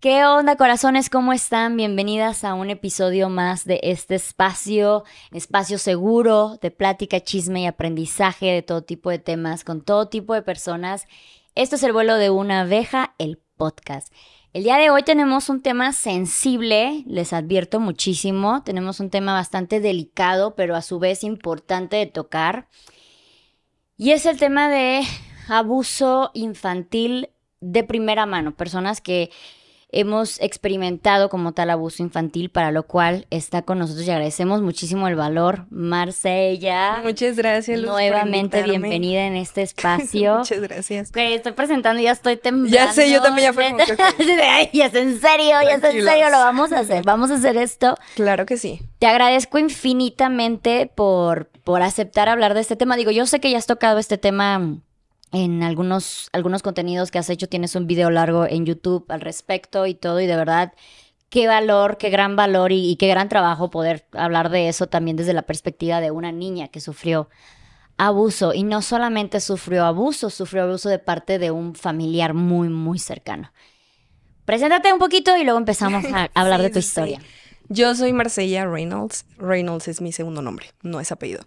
¿Qué onda corazones? ¿Cómo están? Bienvenidas a un episodio más de este espacio, espacio seguro de plática, chisme y aprendizaje de todo tipo de temas con todo tipo de personas. Este es el vuelo de una abeja, el podcast. El día de hoy tenemos un tema sensible, les advierto muchísimo, tenemos un tema bastante delicado, pero a su vez importante de tocar. Y es el tema de abuso infantil de primera mano, personas que hemos experimentado como tal abuso infantil, para lo cual está con nosotros y agradecemos muchísimo el valor. Marcella. Muchas gracias, Luz. Nuevamente bienvenida en este espacio. Muchas gracias. Que estoy presentando y ya estoy temblando. Ya sé, yo también ya fue. Como que... ya es en serio, ya es en serio, lo vamos a hacer. Vamos a hacer esto. Claro que sí. Te agradezco infinitamente por, por aceptar hablar de este tema. Digo, yo sé que ya has tocado este tema en algunos, algunos contenidos que has hecho, tienes un video largo en YouTube al respecto y todo, y de verdad, qué valor, qué gran valor y, qué gran trabajo poder hablar de eso también desde la perspectiva de una niña que sufrió abuso, y no solamente sufrió abuso, sufrió abuso de parte de un familiar muy, muy cercano. Preséntate un poquito y luego empezamos a hablar de tu historia. Yo soy Marcella Reynolds. Reynolds es mi segundo nombre, no es apellido.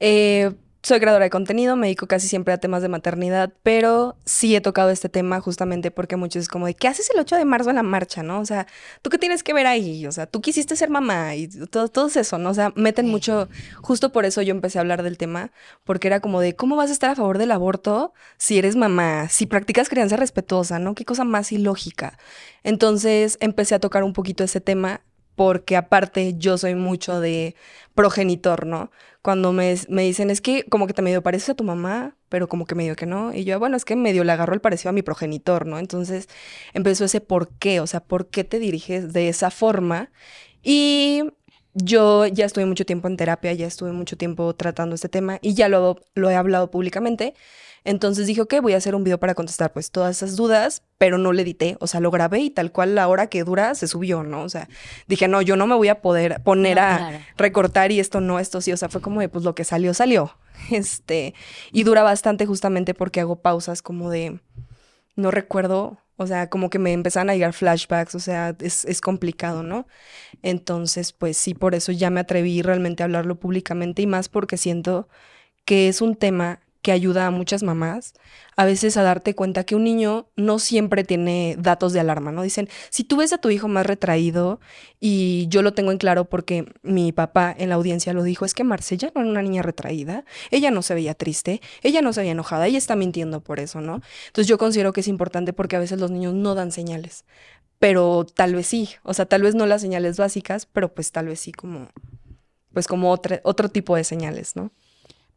Eh, soy creadora de contenido, me dedico casi siempre a temas de maternidad, pero sí he tocado este tema justamente porque muchos es como de, ¿qué haces el 8 de marzo en la marcha, no? O sea, ¿tú qué tienes que ver ahí? O sea, ¿tú quisiste ser mamá? Y todo, todo eso, ¿no? O sea, meten mucho, justo por eso yo empecé a hablar del tema, porque era como de, ¿cómo vas a estar a favor del aborto si eres mamá? Si practicas crianza respetuosa, ¿no? Qué cosa más ilógica. Entonces empecé a tocar un poquito ese tema porque aparte yo soy mucho de progenitor, ¿no? cuando me, me, dicen, es que como que te medio pareces a tu mamá, pero como que medio que no. Y yo, bueno, es que medio le agarro el parecido a mi progenitor, ¿no? Entonces empezó ese por qué, o sea, ¿por qué te diriges de esa forma? Y yo ya estuve mucho tiempo en terapia, ya estuve mucho tiempo tratando este tema y ya lo, lo he hablado públicamente. Entonces dije, ok, voy a hacer un video para contestar pues todas esas dudas, pero no le edité, o sea, lo grabé y tal cual la hora que dura se subió, ¿no? O sea, dije, no, yo no me voy a poder poner a recortar y esto no, esto sí, o sea, fue como de, pues lo que salió, salió. Este, y dura bastante justamente porque hago pausas como de, no recuerdo, o sea, como que me empezaron a llegar flashbacks, o sea, es, es, complicado, ¿no? Entonces, pues sí, por eso ya me atreví realmente a hablarlo públicamente y más porque siento que es un tema que ayuda a muchas mamás a veces a darte cuenta que un niño no siempre tiene datos de alarma, ¿no? Dicen, si tú ves a tu hijo más retraído y yo lo tengo en claro porque mi papá en la audiencia lo dijo, es que Marcella no era una niña retraída, ella no se veía triste, ella no se veía enojada, ella está mintiendo por eso, ¿no? Entonces yo considero que es importante porque a veces los niños no dan señales, pero tal vez sí, o sea, tal vez no las señales básicas, pero pues tal vez sí como pues como otro, otro tipo de señales, ¿no?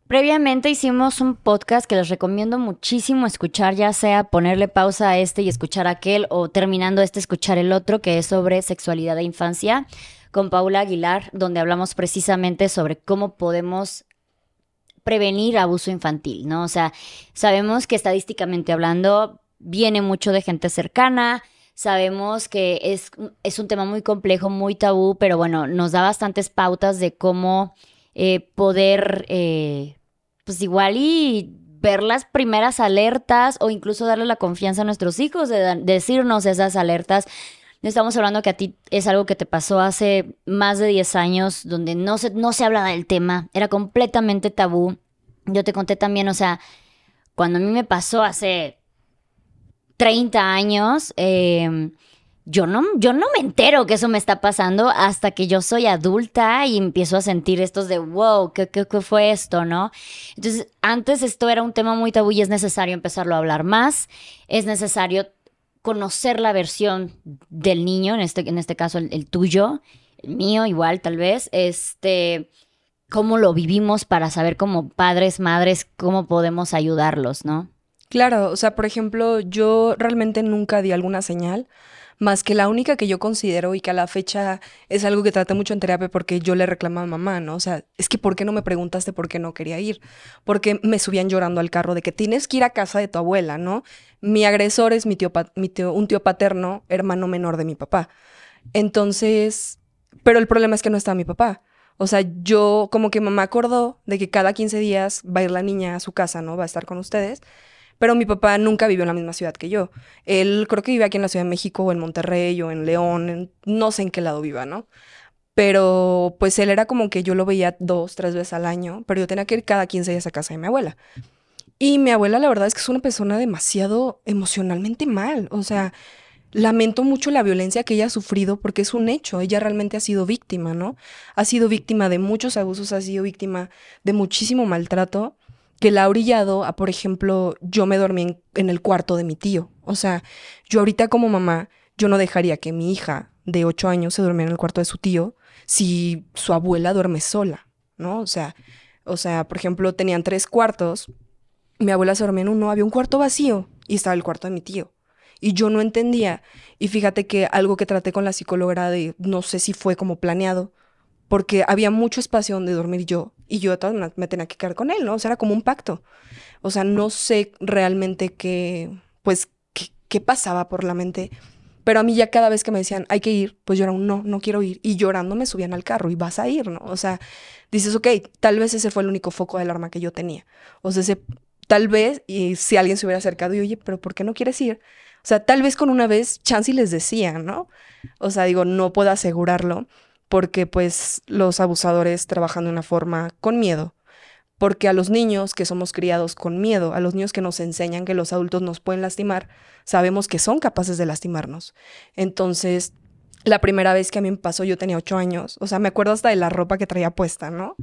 Previamente hicimos un podcast que les recomiendo muchísimo escuchar, ya sea ponerle pausa a este y escuchar aquel o terminando este escuchar el otro, que es sobre sexualidad de infancia, con Paula Aguilar, donde hablamos precisamente sobre cómo podemos prevenir abuso infantil, ¿no? O sea, sabemos que estadísticamente hablando viene mucho de gente cercana, Sabemos que es, es, un tema muy complejo, muy tabú, pero bueno, nos da bastantes pautas de cómo eh, poder eh, pues igual y ver las primeras alertas o incluso darle la confianza a nuestros hijos de, decirnos esas alertas. Estamos hablando que a ti es algo que te pasó hace más de 10 años, donde no se, no se hablaba del tema, era completamente tabú. Yo te conté también, o sea, cuando a mí me pasó hace 30 años, eh, yo no, yo no me entero que eso me está pasando hasta que yo soy adulta y empiezo a sentir estos de, wow, ¿qué, qué, qué fue esto, no? Entonces, antes esto era un tema muy tabú y es necesario empezarlo a hablar más, es necesario conocer la versión del niño, en este, en este caso el, tuyo, el mío igual tal vez, este, cómo lo vivimos para saber como padres, madres, cómo podemos ayudarlos, ¿no? Claro, o sea, por ejemplo, yo realmente nunca di alguna señal más que la única que yo considero y que a la fecha es algo que traté mucho en terapia porque yo le reclamaba a mamá, ¿no? O sea, es que ¿por qué no me preguntaste por qué no quería ir? Porque me subían llorando al carro de que tienes que ir a casa de tu abuela, ¿no? Mi agresor es mi tío, un tío paterno, hermano menor de mi papá. Entonces, pero el problema es que no está mi papá. O sea, yo como que mamá acordó de que cada 15 días va a ir la niña a su casa, ¿no? Va a estar con ustedes. Pero mi papá nunca vivió en la misma ciudad que yo. Él creo que vivía aquí en la Ciudad de México o en Monterrey o en León, no sé en qué lado viva, ¿no? Pero pues él era como que yo lo veía dos, tres veces al año, pero yo tenía que ir cada 15 días a casa de mi abuela. Y mi abuela, la verdad es que es una persona demasiado emocionalmente mal. O sea, lamento mucho la violencia que ella ha sufrido porque es un hecho. Ella realmente ha sido víctima, ¿no? Ha sido víctima de muchos abusos, ha sido víctima de muchísimo maltrato que la ha orillado a, por ejemplo, yo me dormí en, el cuarto de mi tío. O sea, yo ahorita como mamá, yo no dejaría que mi hija de 8 años se durmiera en el cuarto de su tío si su abuela duerme sola, ¿no? O sea, o sea, por ejemplo, tenían tres cuartos, mi abuela se dormía en uno, había un cuarto vacío y estaba el cuarto de mi tío. Y yo no entendía. Y fíjate que algo que traté con la psicóloga de, no sé si fue como planeado, porque había mucho espacio donde dormir yo y yo de todas maneras me tenía que quedar con él, ¿no? O sea, era como un pacto. O sea, no sé realmente qué, pues, qué, pasaba por la mente. Pero a mí ya cada vez que me decían, hay que ir, pues yo era un no, no quiero ir. Y llorando me subían al carro y vas a ir, ¿no? O sea, dices, ok, tal vez ese fue el único foco del arma que yo tenía. O sea, tal vez, y si alguien se hubiera acercado y, oye, pero ¿por qué no quieres ir? O sea, tal vez con una vez Chansey les decía, ¿no? O sea, digo, no puedo asegurarlo, porque pues los abusadores trabajan de una forma con miedo, porque a los niños que somos criados con miedo, a los niños que nos enseñan que los adultos nos pueden lastimar, sabemos que son capaces de lastimarnos. Entonces, la primera vez que a mí me pasó, yo tenía ocho años, o sea, me acuerdo hasta de la ropa que traía puesta, ¿no?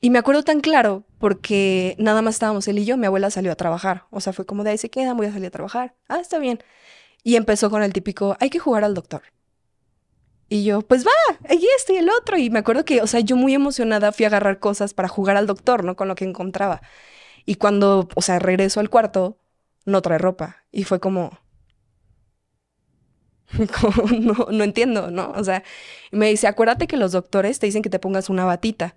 Y me acuerdo tan claro porque nada más estábamos él y yo, mi abuela salió a trabajar, o sea, fue como de ahí se quedan, voy a salir a trabajar, ah, está bien. Y empezó con el típico, hay que jugar al doctor. Y yo, pues va, allí estoy el otro. Y me acuerdo que, o sea, yo muy emocionada fui a agarrar cosas para jugar al doctor, ¿no? Con lo que encontraba. Y cuando, o sea, regreso al cuarto, no trae ropa. Y fue como, como no, no entiendo, ¿no? O sea, me dice, acuérdate que los doctores te dicen que te pongas una batita.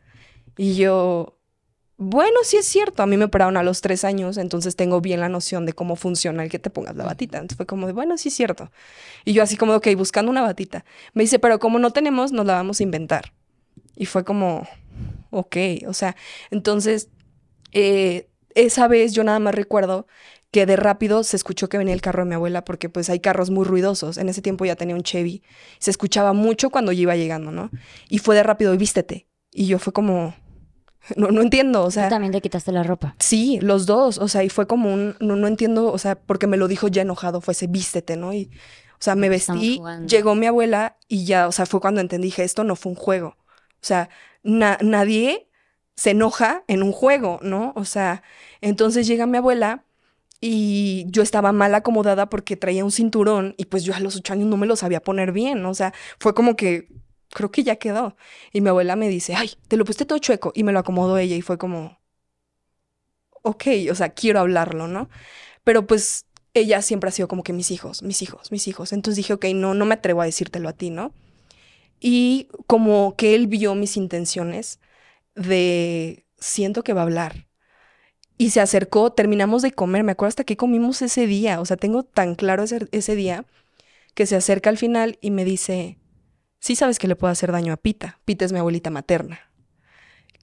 Y yo, bueno, sí es cierto, a mí me operaron a los tres años, entonces tengo bien la noción de cómo funciona el que te pongas la batita. Entonces fue como de, bueno, sí es cierto. Y yo así como, ok, buscando una batita. Me dice, pero como no tenemos, nos la vamos a inventar. Y fue como, ok, o sea, entonces, eh, esa vez yo nada más recuerdo que de rápido se escuchó que venía el carro de mi abuela, porque pues hay carros muy ruidosos. En ese tiempo ya tenía un Chevy. Se escuchaba mucho cuando iba llegando, ¿no? Y fue de rápido, y vístete. Y yo fue como, No, entiendo, o sea. también te quitaste la ropa. Sí, los dos, o sea, y fue como un, no, entiendo, o sea, porque me lo dijo ya enojado, fue ese vístete, ¿no? Y, o sea, me vestí, llegó mi abuela y ya, o sea, fue cuando entendí, que esto no fue un juego. O sea, nadie se enoja en un juego, ¿no? O sea, entonces llega mi abuela y yo estaba mal acomodada porque traía un cinturón y pues yo a los ocho años no me lo sabía poner bien, o sea, fue como que creo que ya quedó. Y mi abuela me dice, ay, te lo puse todo chueco. Y me lo acomodó ella y fue como, ok, o sea, quiero hablarlo, ¿no? Pero pues ella siempre ha sido como que mis hijos, mis hijos, mis hijos. Entonces dije, ok, no, no me atrevo a decírtelo a ti, ¿no? Y como que él vio mis intenciones de, siento que va a hablar. Y se acercó, terminamos de comer, me acuerdo hasta que comimos ese día, o sea, tengo tan claro ese, ese día que se acerca al final y me dice, sí sabes que le puedo hacer daño a Pita. Pita es mi abuelita materna,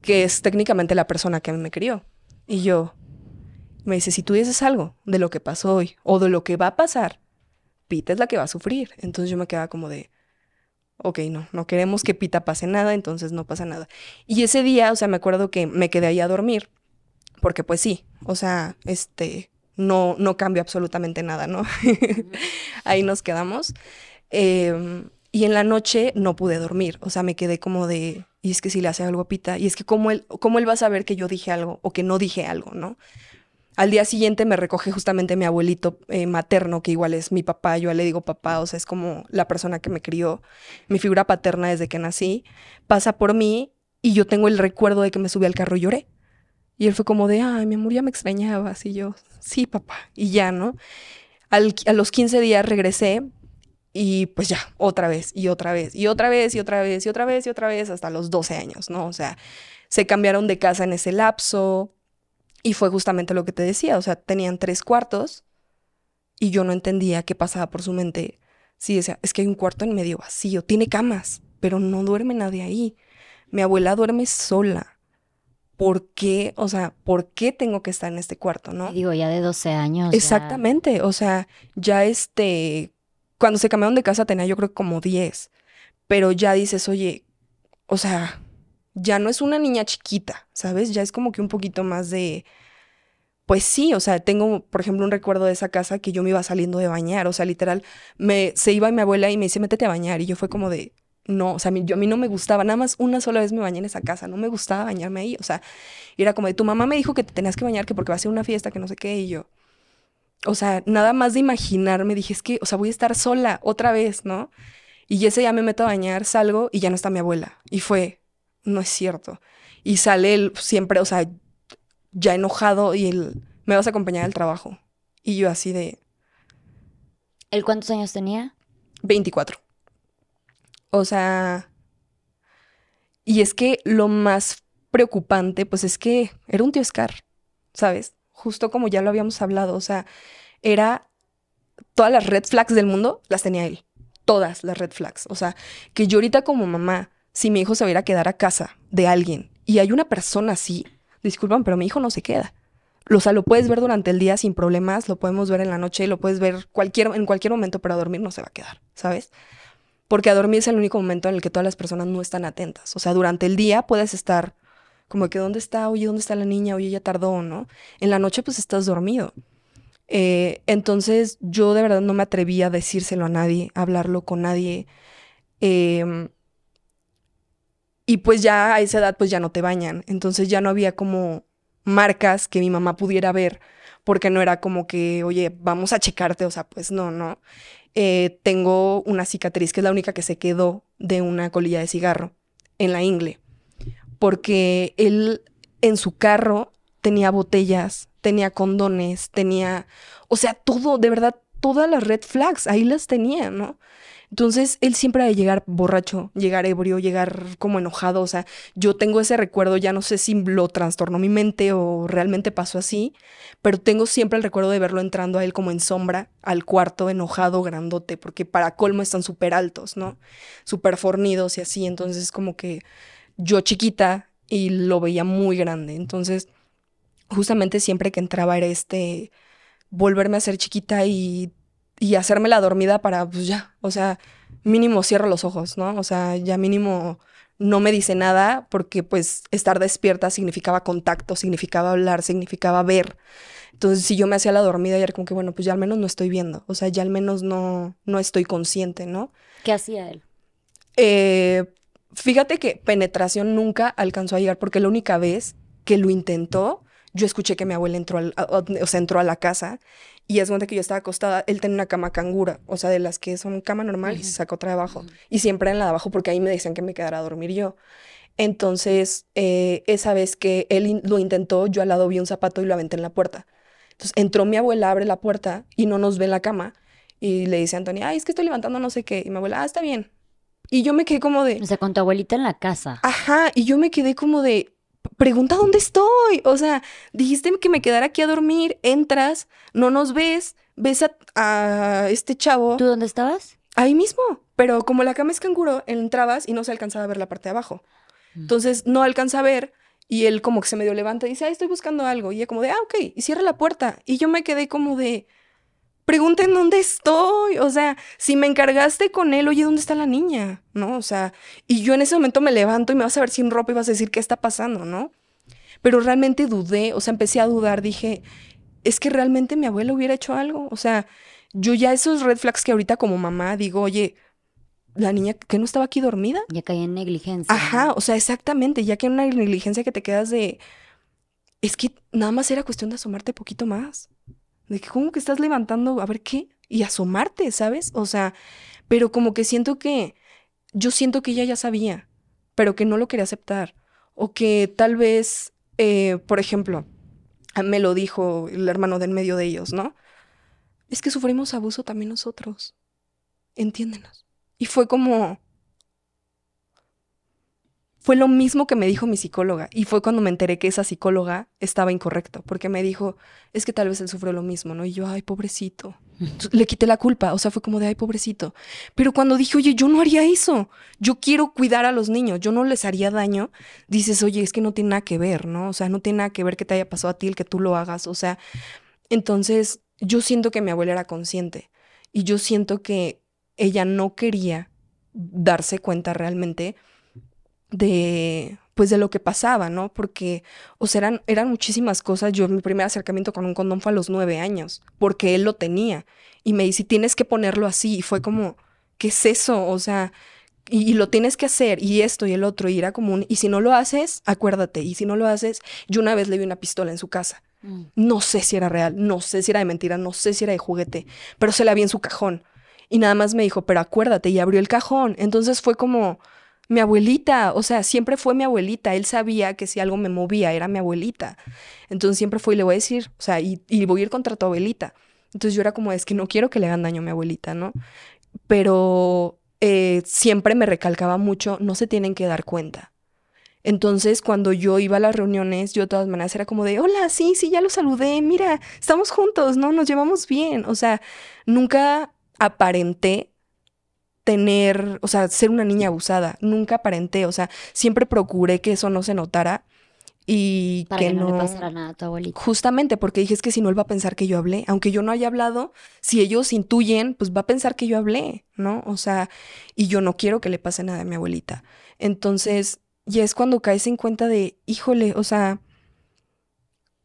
que es técnicamente la persona que me crió. Y yo, me dice, si tú dices algo de lo que pasó hoy o de lo que va a pasar, Pita es la que va a sufrir. Entonces yo me quedaba como de, ok, no, no queremos que Pita pase nada, entonces no pasa nada. Y ese día, o sea, me acuerdo que me quedé ahí a dormir, porque pues sí, o sea, este, no, no absolutamente nada, ¿no? ahí nos quedamos. Eh, y en la noche no pude dormir, o sea, me quedé como de, y es que si le hace algo a Pita, y es que cómo él, cómo él va a saber que yo dije algo o que no dije algo, ¿no? Al día siguiente me recoge justamente mi abuelito eh, materno, que igual es mi papá, yo le digo papá, o sea, es como la persona que me crió, mi figura paterna desde que nací, pasa por mí y yo tengo el recuerdo de que me subí al carro y lloré. Y él fue como de, ay, mi amor, ya me extrañaba Y yo, sí, papá. Y ya, ¿no? a los 15 días regresé y pues ya, otra vez, y otra vez, y otra vez, y otra vez, y otra vez, y otra vez, hasta los 12 años, ¿no? O sea, se cambiaron de casa en ese lapso, y fue justamente lo que te decía, o sea, tenían tres cuartos, y yo no entendía qué pasaba por su mente. Sí, decía es que hay un cuarto en medio vacío, tiene camas, pero no duerme nadie ahí. Mi abuela duerme sola. ¿por qué? O sea, ¿por qué tengo que estar en este cuarto, no? Digo, ya de 12 años. Exactamente, o sea, ya este, cuando se cambiaron de casa tenía yo creo como 10, pero ya dices, oye, o sea, ya no es una niña chiquita, ¿sabes? Ya es como que un poquito más de... Pues sí, o sea, tengo, por ejemplo, un recuerdo de esa casa que yo me iba saliendo de bañar, o sea, literal, me, se iba mi abuela y me dice, métete a bañar, y yo fue como de, no, o sea, yo, a mí no me gustaba, nada más una sola vez me bañé en esa casa, no me gustaba bañarme ahí, o sea, y era como de, tu mamá me dijo que te tenías que bañar, que porque va a ser una fiesta, que no sé qué, y yo, o sea, nada más de imaginarme, dije, es que, o sea, voy a estar sola otra vez, ¿no? Y ese día me meto a bañar, salgo y ya no está mi abuela. Y fue, no es cierto. Y sale él siempre, o sea, ya enojado y él, me vas a acompañar al trabajo. Y yo así de... ¿El cuántos años tenía? 24. O sea... Y es que lo más preocupante, pues es que era un tío Scar, ¿sabes? justo como ya lo habíamos hablado, o sea, era todas las red flags del mundo, las tenía él, todas las red flags, o sea, que yo ahorita como mamá, si mi hijo se hubiera a quedar a casa de alguien y hay una persona así, disculpan, pero mi hijo no se queda. O sea, lo puedes ver durante el día sin problemas, lo podemos ver en la noche, lo puedes ver cualquier, en cualquier momento, pero a dormir no se va a quedar, ¿sabes? Porque a dormir es el único momento en el que todas las personas no están atentas. O sea, durante el día puedes estar como que dónde está, oye, dónde está la niña, oye, ya tardó, ¿no? En la noche pues estás dormido. Eh, entonces yo de verdad no me atrevía a decírselo a nadie, a hablarlo con nadie. Em, y pues ya a esa edad pues ya no te bañan, entonces ya no había como marcas que mi mamá pudiera ver, porque no era como que, oye, vamos a checarte, o sea, pues no, no. Eh, tengo una cicatriz que es la única que se quedó de una colilla de cigarro en la ingle porque él en su carro tenía botellas, tenía condones, tenía, o sea, todo, de verdad, todas las red flags, ahí las tenía, ¿no? Entonces, él siempre ha de llegar borracho, llegar ebrio, llegar como enojado, o sea, yo tengo ese recuerdo, ya no sé si lo trastornó mi mente o realmente pasó así, pero tengo siempre el recuerdo de verlo entrando a él como en sombra al cuarto, enojado, grandote, porque para colmo están súper altos, ¿no? Súper fornidos y así, entonces como que yo chiquita y lo veía muy grande. Entonces, justamente siempre que entraba era este volverme a ser chiquita y, hacerme la dormida para, pues ya, o sea, mínimo cierro los ojos, ¿no? O sea, ya mínimo no me dice nada porque pues estar despierta significaba contacto, significaba hablar, significaba ver. Entonces, si yo me hacía la dormida y era como que, bueno, pues ya al menos no estoy viendo, o sea, ya al menos no, no estoy consciente, ¿no? ¿Qué hacía él? Eh, Fíjate que penetración nunca alcanzó a llegar porque la única vez que lo intentó, yo escuché que mi abuela entró, a, entró a la casa y es donde que yo estaba acostada, él tenía una cama cangura, o sea, de las que son cama normal y se sacó otra de abajo. Y siempre en la de abajo porque ahí me decían que me quedara a dormir yo. Entonces, eh, esa vez que él lo intentó, yo al lado vi un zapato y lo aventé en la puerta. Entonces, entró mi abuela, abre la puerta y no nos ve la cama y le dice a Antonia, ay, es que estoy levantando no sé qué. Y mi abuela, ah, está bien, y yo me quedé como de... O sea, con tu abuelita en la casa. Ajá, y yo me quedé como de... Pregunta dónde estoy. O sea, dijiste que me quedara aquí a dormir, entras, no nos ves, ves a, este chavo. ¿Tú dónde estabas? Ahí mismo, pero como la cama es canguro, entrabas y no se alcanzaba a ver la parte de abajo. Mm. Entonces no alcanza a ver y él como que se medio levanta y dice, Ah, estoy buscando algo. Y ella como de, ah, ok, y cierra la puerta. Y yo me quedé como de, pregunten dónde estoy. O sea, si me encargaste con él, oye, ¿dónde está la niña? ¿No? O sea, y yo en ese momento me levanto y me vas a ver sin ropa y vas a decir, ¿qué está pasando? ¿No? Pero realmente dudé, o sea, empecé a dudar, dije, es que realmente mi abuelo hubiera hecho algo. O sea, yo ya esos red flags que ahorita como mamá digo, oye, la niña que no estaba aquí dormida. Ya caía en negligencia. Ajá, o sea, exactamente, ya que una negligencia que te quedas de, es que nada más era cuestión de asomarte poquito más de que como que estás levantando, a ver qué, y asomarte, ¿sabes? O sea, pero como que siento que, yo siento que ella ya sabía, pero que no lo quería aceptar, o que tal vez, eh, por ejemplo, ah, me lo dijo el hermano del medio de ellos, ¿no? Es que sufrimos abuso también nosotros, entiéndenos. Y fue como, fue lo mismo que me dijo mi psicóloga y fue cuando me enteré que esa psicóloga estaba incorrecta, porque me dijo, es que tal vez él sufre lo mismo, ¿no? Y yo, ay, pobrecito. le quité la culpa, o sea, fue como de, ay, pobrecito. Pero cuando dije, oye, yo no haría eso, yo quiero cuidar a los niños, yo no les haría daño, dices, oye, es que no tiene nada que ver, ¿no? O sea, no tiene nada que ver que te haya pasado a ti el que tú lo hagas, o sea, entonces yo siento que mi abuela era consciente y yo siento que ella no quería darse cuenta realmente de pues de lo que pasaba, ¿no? Porque, o eran, eran muchísimas cosas. Yo, mi primer acercamiento con un condón fue a los nueve años, porque él lo tenía. Y me dice, tienes que ponerlo así. Y fue como, ¿qué es eso? O sea, y, lo tienes que hacer, y esto y el otro, y era como un, y si no lo haces, acuérdate, y si no lo haces, yo una vez le vi una pistola en su casa. Mm. No sé si era real, no sé si era de mentira, no sé si era de juguete, pero se la vi en su cajón. Y nada más me dijo, pero acuérdate, y abrió el cajón. Entonces fue como, mi abuelita, o sea, siempre fue mi abuelita, él sabía que si algo me movía era mi abuelita. Entonces siempre fue y le voy a decir, o sea, y, voy a ir contra tu abuelita. Entonces yo era como, es que no quiero que le hagan daño a mi abuelita, ¿no? Pero eh, siempre me recalcaba mucho, no se tienen que dar cuenta. Entonces, cuando yo iba a las reuniones, yo de todas maneras era como de, hola, sí, sí, ya lo saludé, mira, estamos juntos, ¿no? Nos llevamos bien. O sea, nunca aparenté tener, o sea, ser una niña abusada. Nunca aparenté, o sea, siempre procuré que eso no se notara y que, no, le pasara nada a tu abuelita. Justamente, porque dije es que si no él va a pensar que yo hablé, aunque yo no haya hablado, si ellos intuyen, pues va a pensar que yo hablé, ¿no? O sea, y yo no quiero que le pase nada a mi abuelita. Entonces, ya es cuando caes en cuenta de, híjole, o sea,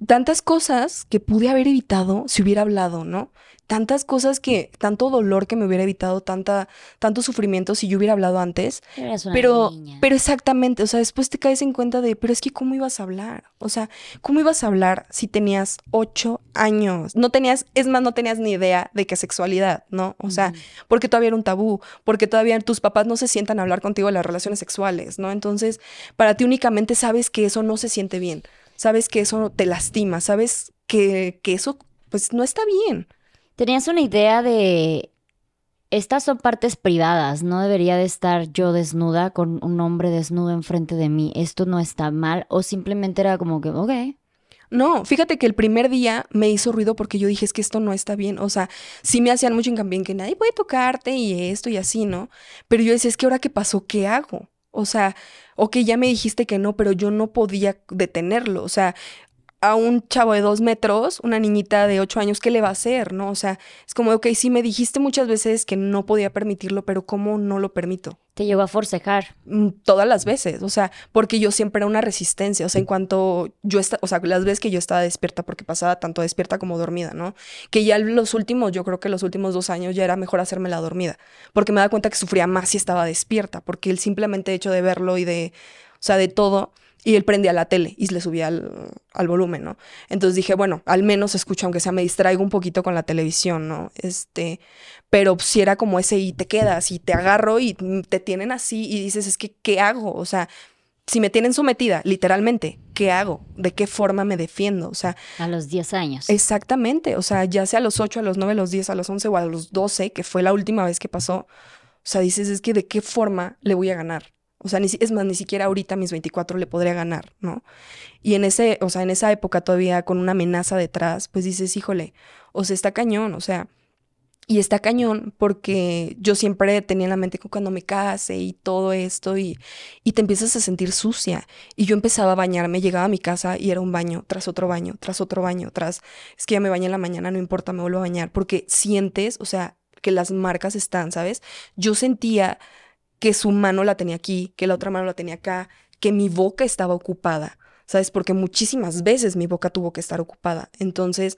tantas cosas que pude haber evitado si hubiera hablado, ¿no? Tantas cosas que, tanto dolor que me hubiera evitado, tanta, tanto sufrimiento si yo hubiera hablado antes. pero, pero exactamente, o sea, después te caes en cuenta de, pero es que ¿cómo ibas a hablar? O sea, ¿cómo ibas a hablar si tenías ocho años? No tenías, es más, no tenías ni idea de qué sexualidad, ¿no? O sea, porque todavía era un tabú, porque todavía tus papás no se sientan a hablar contigo de las relaciones sexuales, ¿no? Entonces, para ti únicamente sabes que eso no se siente bien sabes que eso te lastima, sabes que, que eso pues no está bien. Tenías una idea de estas son partes privadas, no debería de estar yo desnuda con un hombre desnudo enfrente de mí, esto no está mal, o simplemente era como que, ok. No, fíjate que el primer día me hizo ruido porque yo dije, es que esto no está bien, o sea, sí me hacían mucho hincapié en que nadie puede tocarte y esto y así, ¿no? Pero yo decía, es que ahora qué pasó, ¿qué hago? O sea, ok, ya me dijiste que no, pero yo no podía detenerlo, o sea, a un chavo de dos metros, una niñita de ocho años, ¿qué le va a hacer? ¿No? O sea, es como, ok, sí me dijiste muchas veces que no podía permitirlo, pero ¿cómo no lo permito? Te llegó a forcejar. Mm, todas las veces, o sea, porque yo siempre era una resistencia, o sea, en cuanto yo estaba, o sea, las veces que yo estaba despierta, porque pasaba tanto despierta como dormida, ¿no? Que ya los últimos, yo creo que los últimos dos años ya era mejor hacerme la dormida, porque me daba cuenta que sufría más si estaba despierta, porque el simplemente hecho de verlo y de, o sea, de todo, y él prendía la tele y le subía al, al, volumen, ¿no? Entonces dije, bueno, al menos escucho, aunque sea me distraigo un poquito con la televisión, ¿no? Este, pero si era como ese y te quedas y te agarro y te tienen así y dices, es que, ¿qué hago? O sea, si me tienen sometida, literalmente, ¿qué hago? ¿De qué forma me defiendo? O sea. A los 10 años. Exactamente. O sea, ya sea a los 8, a los 9, a los 10, a los 11 o a los 12, que fue la última vez que pasó. O sea, dices, es que de qué forma le voy a ganar. O sea, ni, es más, ni siquiera ahorita mis 24 le podría ganar, ¿no? Y en ese, o sea, en esa época todavía con una amenaza detrás, pues dices, híjole, o sea, está cañón, o sea, y está cañón porque yo siempre tenía en la mente cuando me case y todo esto y, y te empiezas a sentir sucia. Y yo empezaba a bañarme, llegaba a mi casa y era un baño tras otro baño, tras otro baño, tras... Es que ya me bañé en la mañana, no importa, me vuelvo a bañar porque sientes, o sea, que las marcas están, ¿sabes? Yo sentía que su mano la tenía aquí, que la otra mano la tenía acá, que mi boca estaba ocupada, ¿sabes? Porque muchísimas veces mi boca tuvo que estar ocupada. Entonces,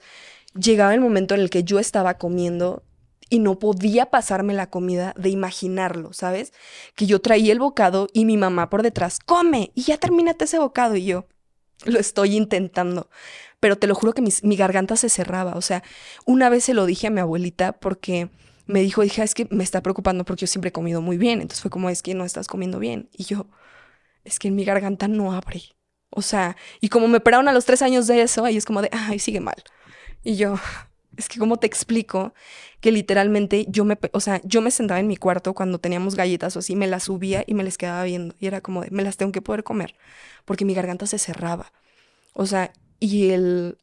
llegaba el momento en el que yo estaba comiendo y no podía pasarme la comida de imaginarlo, ¿sabes? Que yo traía el bocado y mi mamá por detrás, come y ya termínate ese bocado y yo. Lo estoy intentando, pero te lo juro que mi, mi garganta se cerraba. O sea, una vez se lo dije a mi abuelita porque me dijo, dije, es que me está preocupando porque yo siempre he comido muy bien. Entonces fue como, es que no estás comiendo bien. Y yo, es que en mi garganta no abre. O sea, y como me operaron a los tres años de eso, ahí es como de, ay, sigue mal. Y yo, es que cómo te explico que literalmente yo me, o sea, yo me sentaba en mi cuarto cuando teníamos galletas o así, me las subía y me les quedaba viendo. Y era como me las tengo que poder comer, porque mi garganta se cerraba. O sea, y el,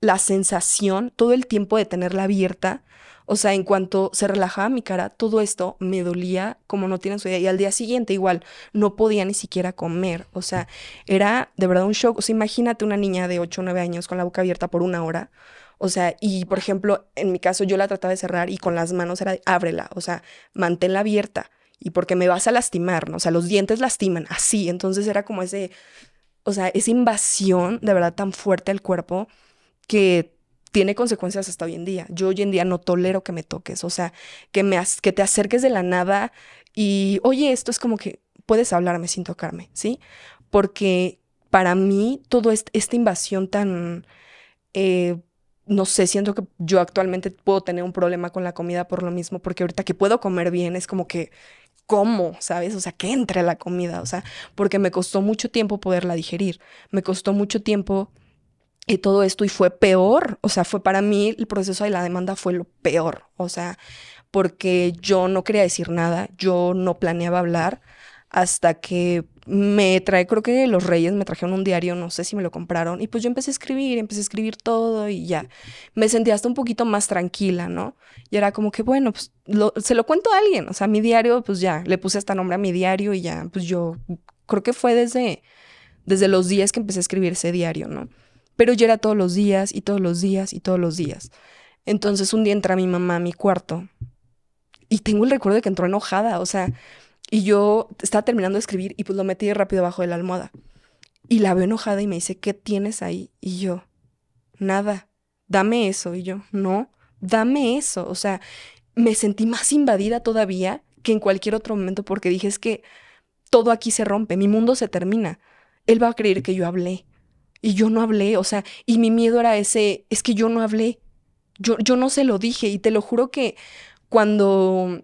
la sensación todo el tiempo de tenerla abierta o sea, en cuanto se relajaba mi cara, todo esto me dolía como no tienen su idea. Y al día siguiente igual, no podía ni siquiera comer. O sea, era de verdad un shock. O sea, imagínate una niña de 8 o 9 años con la boca abierta por una hora. O sea, y por ejemplo, en mi caso yo la trataba de cerrar y con las manos era ábrela, o sea, manténla abierta y porque me vas a lastimar, ¿no? O sea, los dientes lastiman así. Entonces era como ese, o sea, esa invasión de verdad tan fuerte al cuerpo que tiene consecuencias hasta hoy en día. Yo hoy en día no tolero que me toques, o sea, que, me que te acerques de la nada y, oye, esto es como que puedes hablarme sin tocarme, ¿sí? Porque para mí, toda esta invasión tan... Eh, no sé, siento que yo actualmente puedo tener un problema con la comida por lo mismo, porque ahorita que puedo comer bien es como que, ¿cómo? ¿Sabes? O sea, que entre la comida, o sea, porque me costó mucho tiempo poderla digerir, me costó mucho tiempo y todo esto y fue peor, o sea, fue para mí el proceso de la demanda fue lo peor, o sea, porque yo no quería decir nada, yo no planeaba hablar hasta que me trae, creo que los reyes me trajeron un diario, no sé si me lo compraron, y pues yo empecé a escribir, empecé a escribir todo y ya, me sentía hasta un poquito más tranquila, ¿no? Y era como que, bueno, pues se lo cuento a alguien, o sea, mi diario, pues ya, le puse hasta nombre a mi diario y ya, pues yo creo que fue desde, desde los días que empecé a escribir ese diario, ¿no? Pero yo era todos los días y todos los días y todos los días. Entonces un día entra mi mamá a mi cuarto y tengo el recuerdo de que entró enojada, o sea, y yo estaba terminando de escribir y pues lo metí rápido bajo de la almohada. Y la veo enojada y me dice, ¿qué tienes ahí? Y yo, nada, dame eso. Y yo, no, dame eso. O sea, me sentí más invadida todavía que en cualquier otro momento porque dije, es que todo aquí se rompe, mi mundo se termina. Él va a creer que yo hablé, y yo no hablé, o sea, y mi miedo era ese, es que yo no hablé, yo, yo no se lo dije y te lo juro que cuando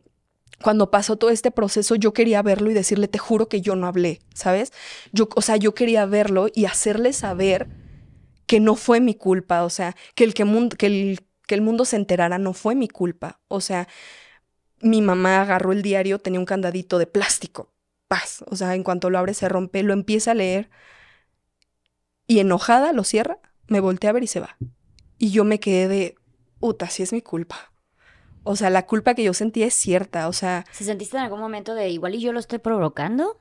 cuando pasó todo este proceso, yo quería verlo y decirle, te juro que yo no hablé, ¿sabes? Yo, o sea, yo quería verlo y hacerle saber que no fue mi culpa, o sea, que el, que, el, que el mundo se enterara no fue mi culpa. O sea, mi mamá agarró el diario, tenía un candadito de plástico, paz, o sea, en cuanto lo abre se rompe, lo empieza a leer y enojada lo cierra, me voltea a ver y se va. Y yo me quedé de, puta, si es mi culpa. O sea, la culpa que yo sentí es cierta, o sea... ¿Se sentiste en algún momento de igual y yo lo estoy provocando?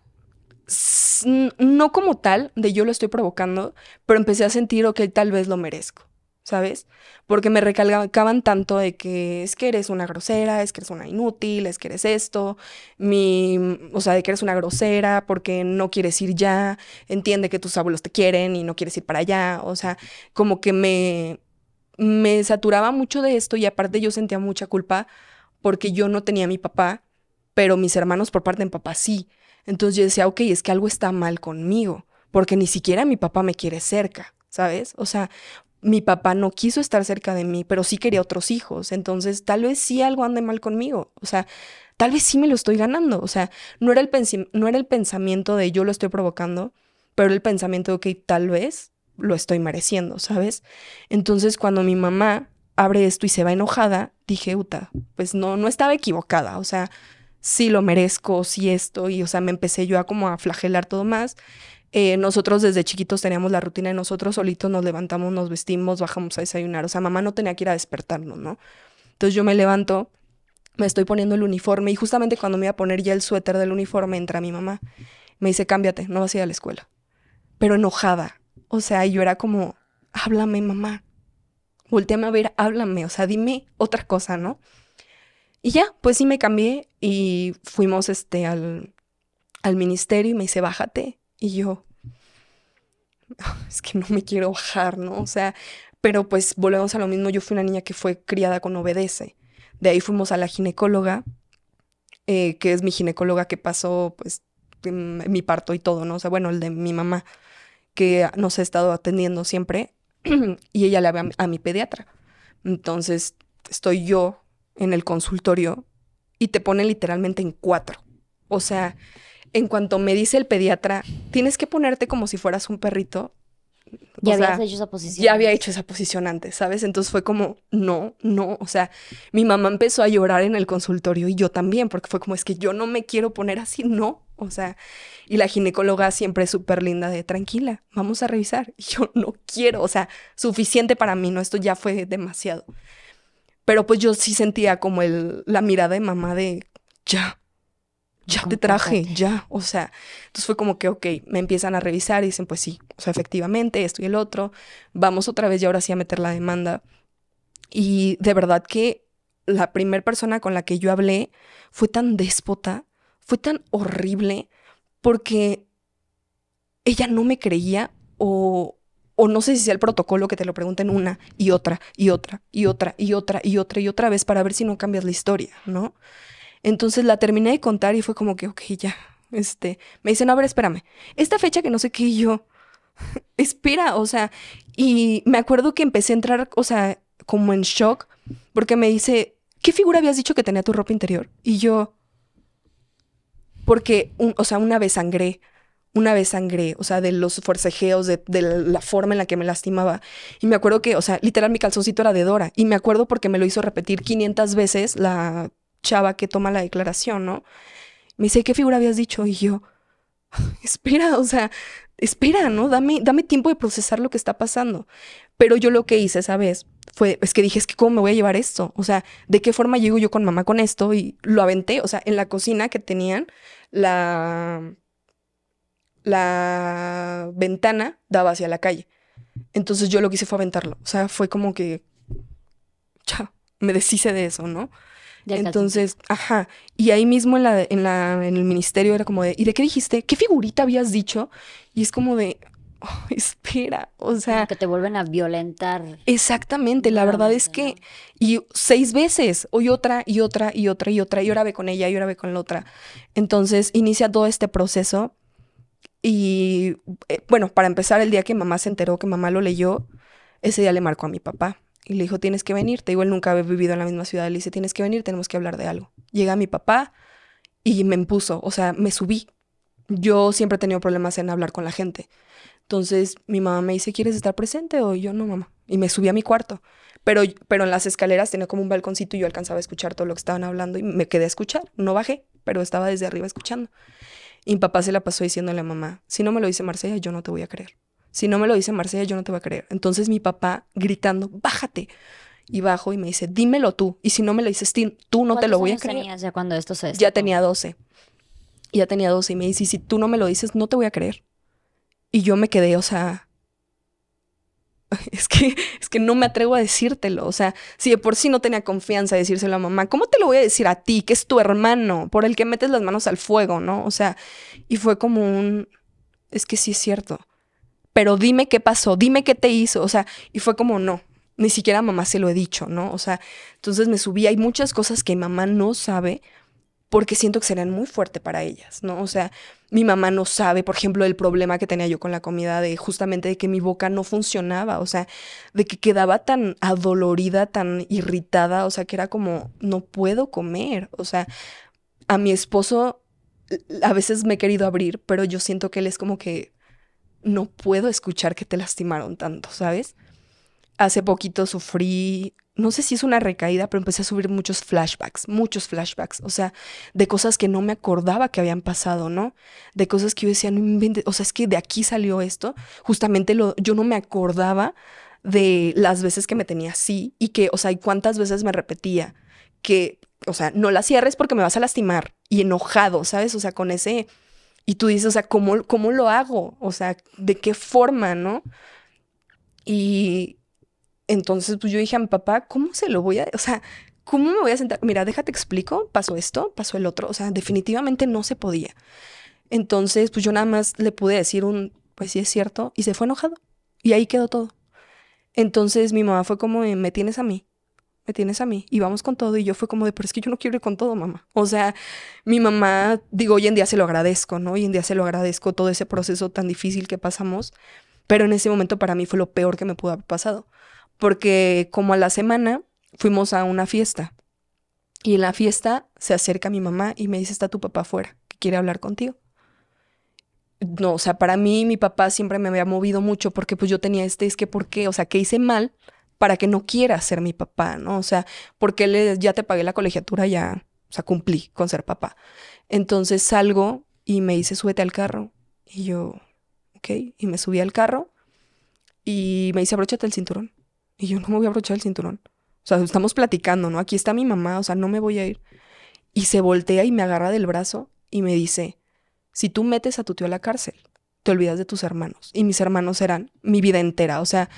No como tal, de yo lo estoy provocando, pero empecé a sentir, ok, tal vez lo merezco. ¿sabes? Porque me recalcaban tanto de que es que eres una grosera, es que eres una inútil, es que eres esto, mi, o sea, de que eres una grosera porque no quieres ir ya, entiende que tus abuelos te quieren y no quieres ir para allá, o sea, como que me, me saturaba mucho de esto y aparte yo sentía mucha culpa porque yo no tenía a mi papá, pero mis hermanos por parte de mi papá sí. Entonces yo decía, ok, es que algo está mal conmigo, porque ni siquiera mi papá me quiere cerca. ¿sabes? O sea, mi papá no quiso estar cerca de mí, pero sí quería otros hijos. Entonces, tal vez sí algo ande mal conmigo. O sea, tal vez sí me lo estoy ganando. O sea, no era el, no era el pensamiento de yo lo estoy provocando, pero el pensamiento de, que tal vez lo estoy mereciendo, ¿sabes? Entonces, cuando mi mamá abre esto y se va enojada, dije, uta, pues no, no estaba equivocada. O sea, sí lo merezco, sí esto. Y, o sea, me empecé yo a como a flagelar todo más. Eh, nosotros desde chiquitos teníamos la rutina de nosotros solitos nos levantamos, nos vestimos, bajamos a desayunar. O sea, mamá no tenía que ir a despertarnos, ¿no? Entonces yo me levanto, me estoy poniendo el uniforme y justamente cuando me iba a poner ya el suéter del uniforme entra mi mamá. Me dice, cámbiate, no vas a ir a la escuela. Pero enojada. O sea, yo era como, háblame, mamá. Volteame a ver, háblame. O sea, dime otra cosa, ¿no? Y ya, pues sí me cambié y fuimos este, al, al ministerio y me dice, bájate. Y yo, es que no me quiero bajar, ¿no? O sea, pero pues volvemos a lo mismo, yo fui una niña que fue criada con obedece. De ahí fuimos a la ginecóloga, eh, que es mi ginecóloga que pasó pues mi parto y todo, ¿no? O sea, bueno, el de mi mamá, que nos ha estado atendiendo siempre, y ella le ve a mi pediatra. Entonces, estoy yo en el consultorio y te pone literalmente en cuatro. O sea, en cuanto me dice el pediatra, tienes que ponerte como si fueras un perrito. Ya hecho esa posición. Ya había hecho esa posición antes, ¿sabes? Entonces fue como, no, no. O sea, mi mamá empezó a llorar en el consultorio y yo también, porque fue como, es que yo no me quiero poner así, no. O sea, y la ginecóloga siempre es súper linda de, tranquila, vamos a revisar. yo no quiero, o sea, suficiente para mí, ¿no? Esto ya fue demasiado. Pero pues yo sí sentía como el, la mirada de mamá de, ya, ya te traje, ya, o sea, entonces fue como que, ok, me empiezan a revisar y dicen, pues sí, sea, efectivamente, esto y el otro, vamos otra vez y ahora sí a meter la demanda. Y de verdad que la primera persona con la que yo hablé fue tan déspota, fue tan horrible, porque ella no me creía o, o no sé si sea el protocolo que te lo pregunten una y otra y otra y otra y otra y otra y otra vez para ver si no cambias la historia, ¿no? Entonces la terminé de contar y fue como que, ok, ya. Este, me dice a ver, espérame. Esta fecha que no sé qué, yo, espera, o sea, y me acuerdo que empecé a entrar, o sea, como en shock, porque me dice, ¿qué figura habías dicho que tenía tu ropa interior? Y yo, porque, o sea, una vez sangré, una vez sangré, o sea, de los forcejeos, de, de, la forma en la que me lastimaba. Y me acuerdo que, o sea, literal mi calzoncito era de Dora. Y me acuerdo porque me lo hizo repetir 500 veces la chava que toma la declaración, ¿no? Me dice, ¿qué figura habías dicho? Y yo, espera, o sea, espera, ¿no? Dame, dame tiempo de procesar lo que está pasando. Pero yo lo que hice esa vez fue, es que dije, es que cómo me voy a llevar esto. O sea, ¿de qué forma llego yo con mamá con esto? Y lo aventé, o sea, en la cocina que tenían, la, la ventana daba hacia la calle. Entonces yo lo que hice fue aventarlo. O sea, fue como que, chao, me deshice de eso, ¿no? Entonces, ajá. Y ahí mismo en, la, en, el ministerio era como de, ¿y de qué dijiste? ¿Qué figurita habías dicho? Y es como de, espera, o sea... que te vuelven a violentar. Exactamente, la verdad es que, y seis veces, hoy otra, y otra, y otra, y otra, y ahora ve con ella, y ahora ve con la otra. Entonces, inicia todo este proceso. Y, eh, bueno, para empezar, el día que mamá se enteró que mamá lo leyó, ese día le marcó a mi papá. Y le dijo, tienes que venir. Te digo, nunca había vivido en la misma ciudad. Le dice, tienes que venir, tenemos que hablar de algo. Llega mi papá y me impuso, o sea, me subí. Yo siempre he tenido problemas en hablar con la gente. Entonces mi mamá me dice, ¿quieres estar presente? O yo no, mamá. Y me subí a mi cuarto. Pero, pero en las escaleras tenía como un balconcito y yo alcanzaba a escuchar todo lo que estaban hablando y me quedé a escuchar. No bajé, pero estaba desde arriba escuchando. Y mi papá se la pasó diciéndole a mamá, si no me lo dice Marcela yo no te voy a creer. Si no me lo dice Marcela, yo no te voy a creer. Entonces mi papá gritando, bájate. Y bajo y me dice, dímelo tú. Y si no me lo dices tú, no te lo voy a creer. Tenías ya cuando esto se Ya tenía 12. Ya tenía 12 y me dice, si tú no me lo dices, no te voy a creer. Y yo me quedé, o sea, es que, es que no me atrevo a decírtelo. O sea, si de por sí no tenía confianza de decírselo a mamá, ¿cómo te lo voy a decir a ti, que es tu hermano, por el que metes las manos al fuego, no? O sea, y fue como un, es que sí es cierto pero dime qué pasó, dime qué te hizo, o sea, y fue como no, ni siquiera mamá se lo he dicho, ¿no? O sea, entonces me subí, hay muchas cosas que mamá no sabe porque siento que serían muy fuerte para ellas, ¿no? O sea, mi mamá no sabe, por ejemplo, el problema que tenía yo con la comida de justamente de que mi boca no funcionaba, o sea, de que quedaba tan adolorida, tan irritada, o sea, que era como no puedo comer, o sea, a mi esposo a veces me he querido abrir, pero yo siento que él es como que no puedo escuchar que te lastimaron tanto, ¿sabes? Hace poquito sufrí, no sé si es una recaída, pero empecé a subir muchos flashbacks, muchos flashbacks, o sea, de cosas que no me acordaba que habían pasado, ¿no? De cosas que yo decía, o sea, es que de aquí salió esto, justamente lo, yo no me acordaba de las veces que me tenía así y que, o sea, y cuántas veces me repetía que, o sea, no la cierres porque me vas a lastimar y enojado, ¿sabes? O sea, con ese y tú dices, o sea, ¿cómo, ¿cómo lo hago? O sea, ¿de qué forma, no? Y entonces pues yo dije a mi papá, ¿cómo se lo voy a...? O sea, ¿cómo me voy a sentar? Mira, déjate explico, pasó esto, pasó el otro, o sea, definitivamente no se podía. Entonces, pues yo nada más le pude decir un, pues sí es cierto, y se fue enojado, y ahí quedó todo. Entonces mi mamá fue como, eh, me tienes a mí, me tienes a mí y vamos con todo. Y yo fue como de, pero es que yo no quiero ir con todo, mamá. O sea, mi mamá, digo, hoy en día se lo agradezco, ¿no? Hoy en día se lo agradezco todo ese proceso tan difícil que pasamos, pero en ese momento para mí fue lo peor que me pudo haber pasado, porque como a la semana fuimos a una fiesta y en la fiesta se acerca mi mamá y me dice, está tu papá afuera, que quiere hablar contigo. No, o sea, para mí mi papá siempre me había movido mucho porque pues yo tenía este, es que, ¿por qué? O sea, ¿qué hice mal? para que no quiera ser mi papá, ¿no? O sea, porque ya te pagué la colegiatura, ya, o sea, cumplí con ser papá. Entonces salgo y me dice, súbete al carro. Y yo, ok, y me subí al carro y me dice, abróchate el cinturón. Y yo no me voy a abrochar el cinturón. O sea, estamos platicando, ¿no? Aquí está mi mamá, o sea, no me voy a ir. Y se voltea y me agarra del brazo y me dice, si tú metes a tu tío a la cárcel, te olvidas de tus hermanos. Y mis hermanos eran mi vida entera, o sea,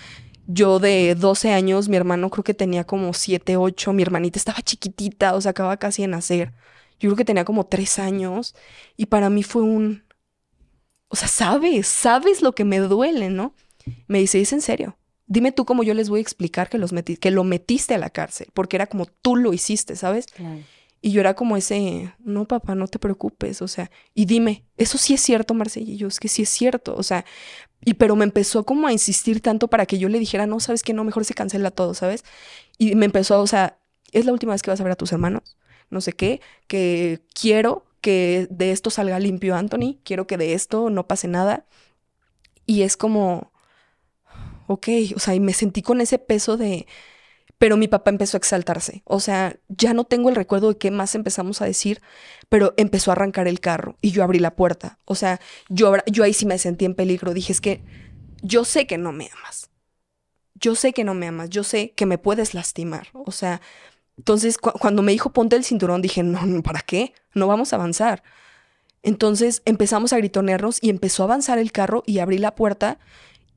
yo de 12 años, mi hermano creo que tenía como 7, 8, mi hermanita estaba chiquitita, o sea, acaba casi de nacer. Yo creo que tenía como 3 años y para mí fue un... O sea, sabes, sabes lo que me duele, ¿no? Me dice, ¿es en serio? Dime tú cómo yo les voy a explicar que, los que lo metiste a la cárcel, porque era como tú lo hiciste, ¿sabes? Y yo era como ese, no, papá, no te preocupes, o sea, y dime, eso sí es cierto, Marcella, y yo, es que sí es cierto, o sea, y pero me empezó como a insistir tanto para que yo le dijera, no, sabes que no, mejor se cancela todo, ¿sabes? Y me empezó, o sea, es la última vez que vas a ver a tus hermanos, no sé qué, que quiero que de esto salga limpio Anthony, quiero que de esto no pase nada. Y es como, ok, o sea, y me sentí con ese peso de, pero mi papá empezó a exaltarse. O sea, ya no tengo el recuerdo de qué más empezamos a decir, pero empezó a arrancar el carro y yo abrí la puerta. O sea, yo, ahí sí me sentí en peligro. Dije, es que yo sé que no me amas. Yo sé que no me amas. Yo sé que me puedes lastimar. O sea, entonces cuando me dijo ponte el cinturón, dije, no, ¿para qué? No vamos a avanzar. Entonces empezamos a gritonearnos y empezó a avanzar el carro y abrí la puerta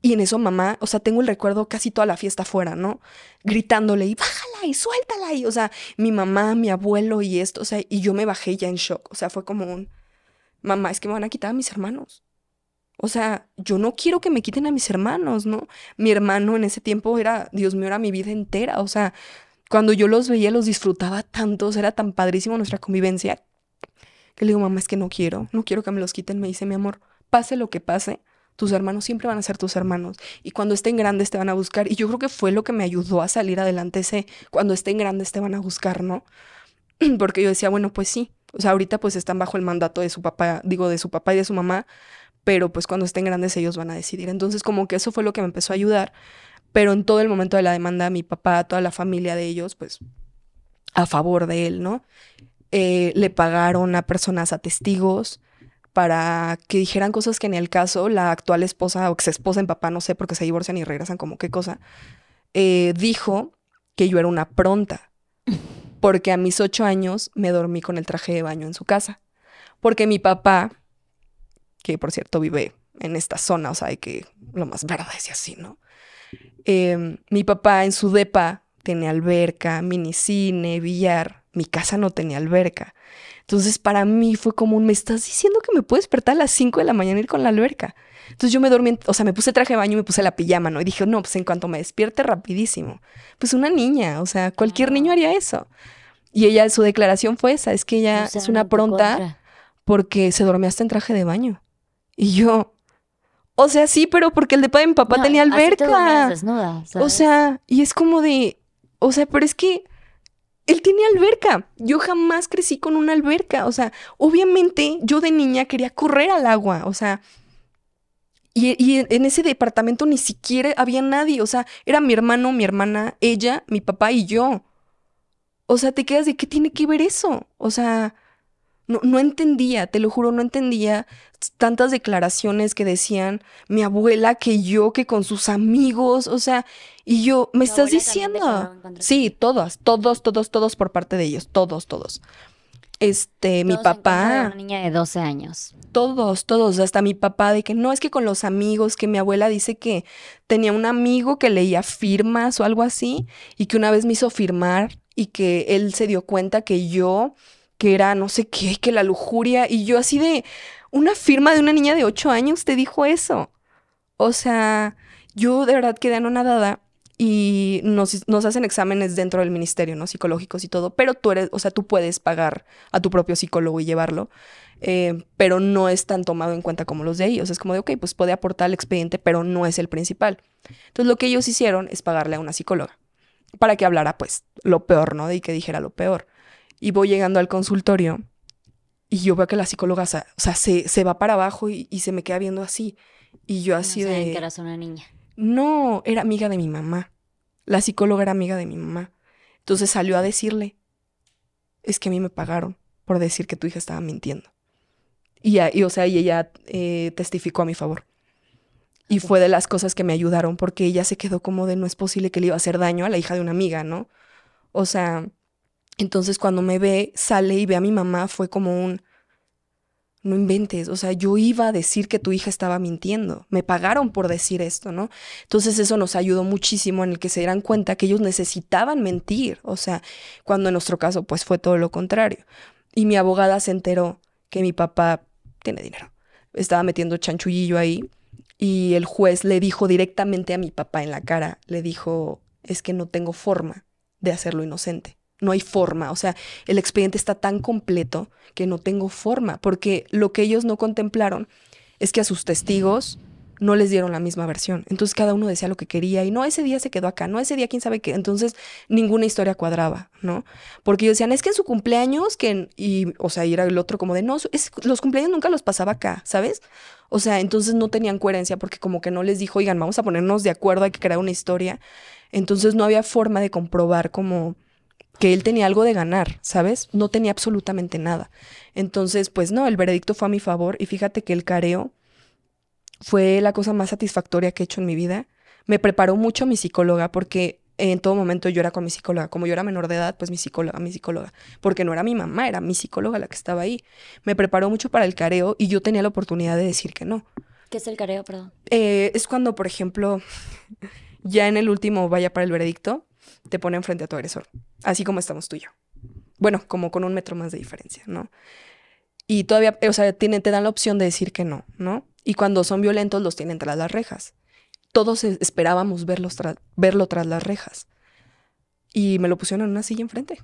y en eso mamá, o sea, tengo el recuerdo casi toda la fiesta afuera, ¿no? Gritándole y bájala y suéltala y, o sea, mi mamá, mi abuelo y esto, o sea, y yo me bajé ya en shock, o sea, fue como un, mamá, es que me van a quitar a mis hermanos. O sea, yo no quiero que me quiten a mis hermanos, ¿no? Mi hermano en ese tiempo era, Dios mío, era mi vida entera, o sea, cuando yo los veía los disfrutaba tanto, o sea, era tan padrísimo nuestra convivencia, que le digo, mamá, es que no quiero, no quiero que me los quiten, me dice mi amor, pase lo que pase, tus hermanos siempre van a ser tus hermanos y cuando estén grandes te van a buscar. Y yo creo que fue lo que me ayudó a salir adelante ese, cuando estén grandes te van a buscar, ¿no? Porque yo decía, bueno, pues sí, o sea, ahorita pues están bajo el mandato de su papá, digo, de su papá y de su mamá, pero pues cuando estén grandes ellos van a decidir. Entonces como que eso fue lo que me empezó a ayudar, pero en todo el momento de la demanda, mi papá, toda la familia de ellos, pues a favor de él, ¿no? Eh, le pagaron a personas, a testigos, para que dijeran cosas que en el caso la actual esposa o esposa en papá, no sé, porque se divorcian y regresan como qué cosa, eh, dijo que yo era una pronta, porque a mis ocho años me dormí con el traje de baño en su casa, porque mi papá, que por cierto vive en esta zona, o sea, hay que lo más es y así, ¿no? Em, mi papá en su depa tenía alberca, minicine, billar, mi casa no tenía alberca. Entonces para mí fue como, me estás diciendo que me puedo despertar a las 5 de la mañana y ir con la alberca. Entonces yo me dormí, o sea, me puse traje de baño y me puse la pijama, ¿no? Y dije, no, pues en cuanto me despierte rapidísimo. Pues una niña, o sea, cualquier niño haría eso. Y ella, su declaración fue esa, es que ella es una pronta porque se dormía hasta en traje de baño. Y yo, o sea, sí, pero porque el de, de mi papá tenía alberca. O sea, y es como de, o sea, pero es que él tenía alberca. Yo jamás crecí con una alberca. O sea, obviamente yo de niña quería correr al agua. O sea, y, y, en ese departamento ni siquiera había nadie. O sea, era mi hermano, mi hermana, ella, mi papá y yo. O sea, te quedas de qué tiene que ver eso. O sea, no, entendía, te lo juro, no entendía tantas declaraciones que decían mi abuela que yo, que con sus amigos, o sea, y yo, ¿me estás diciendo? Sí, todas, todos, todos, todos por parte de ellos, todos, todos. Este, mi papá. una niña de 12 años. Todos, todos, hasta mi papá, de que no es que con los amigos, que mi abuela dice que tenía un amigo que leía firmas o algo así, y que una vez me hizo firmar y que él se dio cuenta que yo que era no sé qué, que la lujuria. Y yo así de una firma de una niña de ocho años te dijo eso. O sea, yo de verdad quedé anonadada y nos, nos, hacen exámenes dentro del ministerio, ¿no? Psicológicos y todo, pero tú eres, o sea, tú puedes pagar a tu propio psicólogo y llevarlo, eh, pero no es tan tomado en cuenta como los de ellos. Es como de, ok, pues puede aportar el expediente, pero no es el principal. Entonces lo que ellos hicieron es pagarle a una psicóloga para que hablara, pues, lo peor, ¿no? Y que dijera lo peor y voy llegando al consultorio y yo veo que la psicóloga, o sea, se, va para abajo y, se me queda viendo así. Y yo así no de... que eras una niña. No, era amiga de mi mamá. La psicóloga era amiga de mi mamá. Entonces salió a decirle, es que a mí me pagaron por decir que tu hija estaba mintiendo. Y, y o sea, y ella eh, testificó a mi favor. Y fue de las cosas que me ayudaron porque ella se quedó como de no es posible que le iba a hacer daño a la hija de una amiga, ¿no? O sea, entonces cuando me ve, sale y ve a mi mamá, fue como un, no inventes, o sea, yo iba a decir que tu hija estaba mintiendo, me pagaron por decir esto, ¿no? Entonces eso nos ayudó muchísimo en el que se dieran cuenta que ellos necesitaban mentir, o sea, cuando en nuestro caso pues fue todo lo contrario. Y mi abogada se enteró que mi papá tiene dinero, estaba metiendo chanchullillo ahí y el juez le dijo directamente a mi papá en la cara, le dijo, es que no tengo forma de hacerlo inocente no hay forma. O sea, el expediente está tan completo que no tengo forma, porque lo que ellos no contemplaron es que a sus testigos no les dieron la misma versión. Entonces cada uno decía lo que quería y no, ese día se quedó acá, no, ese día quién sabe qué. Entonces ninguna historia cuadraba, ¿no? Porque ellos decían, es que en su cumpleaños, que, y, o sea, ir era el otro como de, no, es... los cumpleaños nunca los pasaba acá, ¿sabes? O sea, entonces no tenían coherencia porque como que no les dijo, oigan, vamos a ponernos de acuerdo, hay que crear una historia. Entonces no había forma de comprobar como que él tenía algo de ganar, ¿sabes? No tenía absolutamente nada. Entonces, pues no, el veredicto fue a mi favor y fíjate que el careo fue la cosa más satisfactoria que he hecho en mi vida. Me preparó mucho mi psicóloga porque en todo momento yo era con mi psicóloga. Como yo era menor de edad, pues mi psicóloga, mi psicóloga. Porque no era mi mamá, era mi psicóloga la que estaba ahí. Me preparó mucho para el careo y yo tenía la oportunidad de decir que no. ¿Qué es el careo, perdón? Eh, es cuando, por ejemplo, ya en el último vaya para el veredicto, te pone enfrente a tu agresor, así como estamos tú y yo. Bueno, como con un metro más de diferencia, ¿no? Y todavía, o sea, tienen, te dan la opción de decir que no, ¿no? Y cuando son violentos los tienen tras las rejas. Todos esperábamos verlos verlo tras las rejas. Y me lo pusieron en una silla enfrente.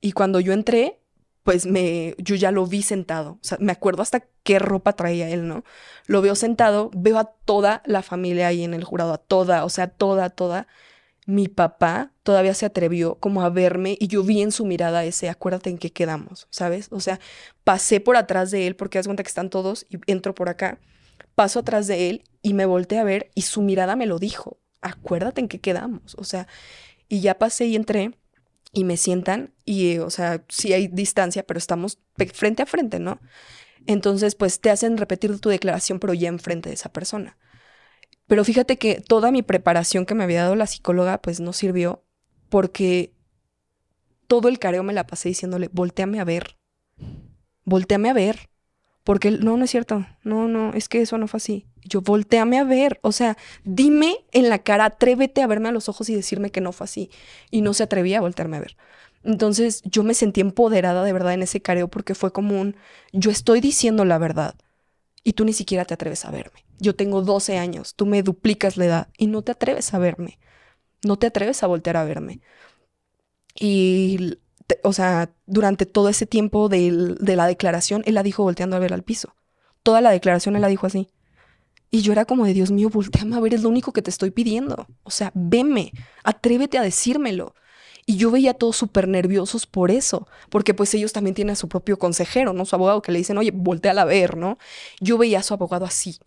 Y cuando yo entré, pues me, yo ya lo vi sentado. O sea, me acuerdo hasta qué ropa traía él, ¿no? Lo veo sentado, veo a toda la familia ahí en el jurado, a toda, o sea, toda, toda mi papá todavía se atrevió como a verme y yo vi en su mirada ese, acuérdate en qué quedamos, ¿sabes? O sea, pasé por atrás de él porque das cuenta que están todos y entro por acá, paso atrás de él y me volteé a ver y su mirada me lo dijo, acuérdate en qué quedamos, o sea, y ya pasé y entré y me sientan y, o sea, sí hay distancia, pero estamos frente a frente, ¿no? Entonces, pues te hacen repetir tu declaración, pero ya enfrente de esa persona. Pero fíjate que toda mi preparación que me había dado la psicóloga, pues no sirvió porque todo el careo me la pasé diciéndole, volteame a ver, volteame a ver. Porque no, no es cierto, no, no, es que eso no fue así. Yo volteame a ver, o sea, dime en la cara, atrévete a verme a los ojos y decirme que no fue así. Y no se atrevía a voltearme a ver. Entonces yo me sentí empoderada de verdad en ese careo porque fue como un, yo estoy diciendo la verdad y tú ni siquiera te atreves a verme. Yo tengo 12 años, tú me duplicas la edad y no te atreves a verme. No te atreves a voltear a verme. Y, o sea, durante todo ese tiempo de, de, la declaración, él la dijo volteando a ver al piso. Toda la declaración él la dijo así. Y yo era como de, Dios mío, volteame a ver, es lo único que te estoy pidiendo. O sea, veme, atrévete a decírmelo. Y yo veía a todos súper nerviosos por eso, porque pues ellos también tienen a su propio consejero, ¿no? Su abogado que le dicen, oye, voltea a ver, ¿no? Yo veía a su abogado así,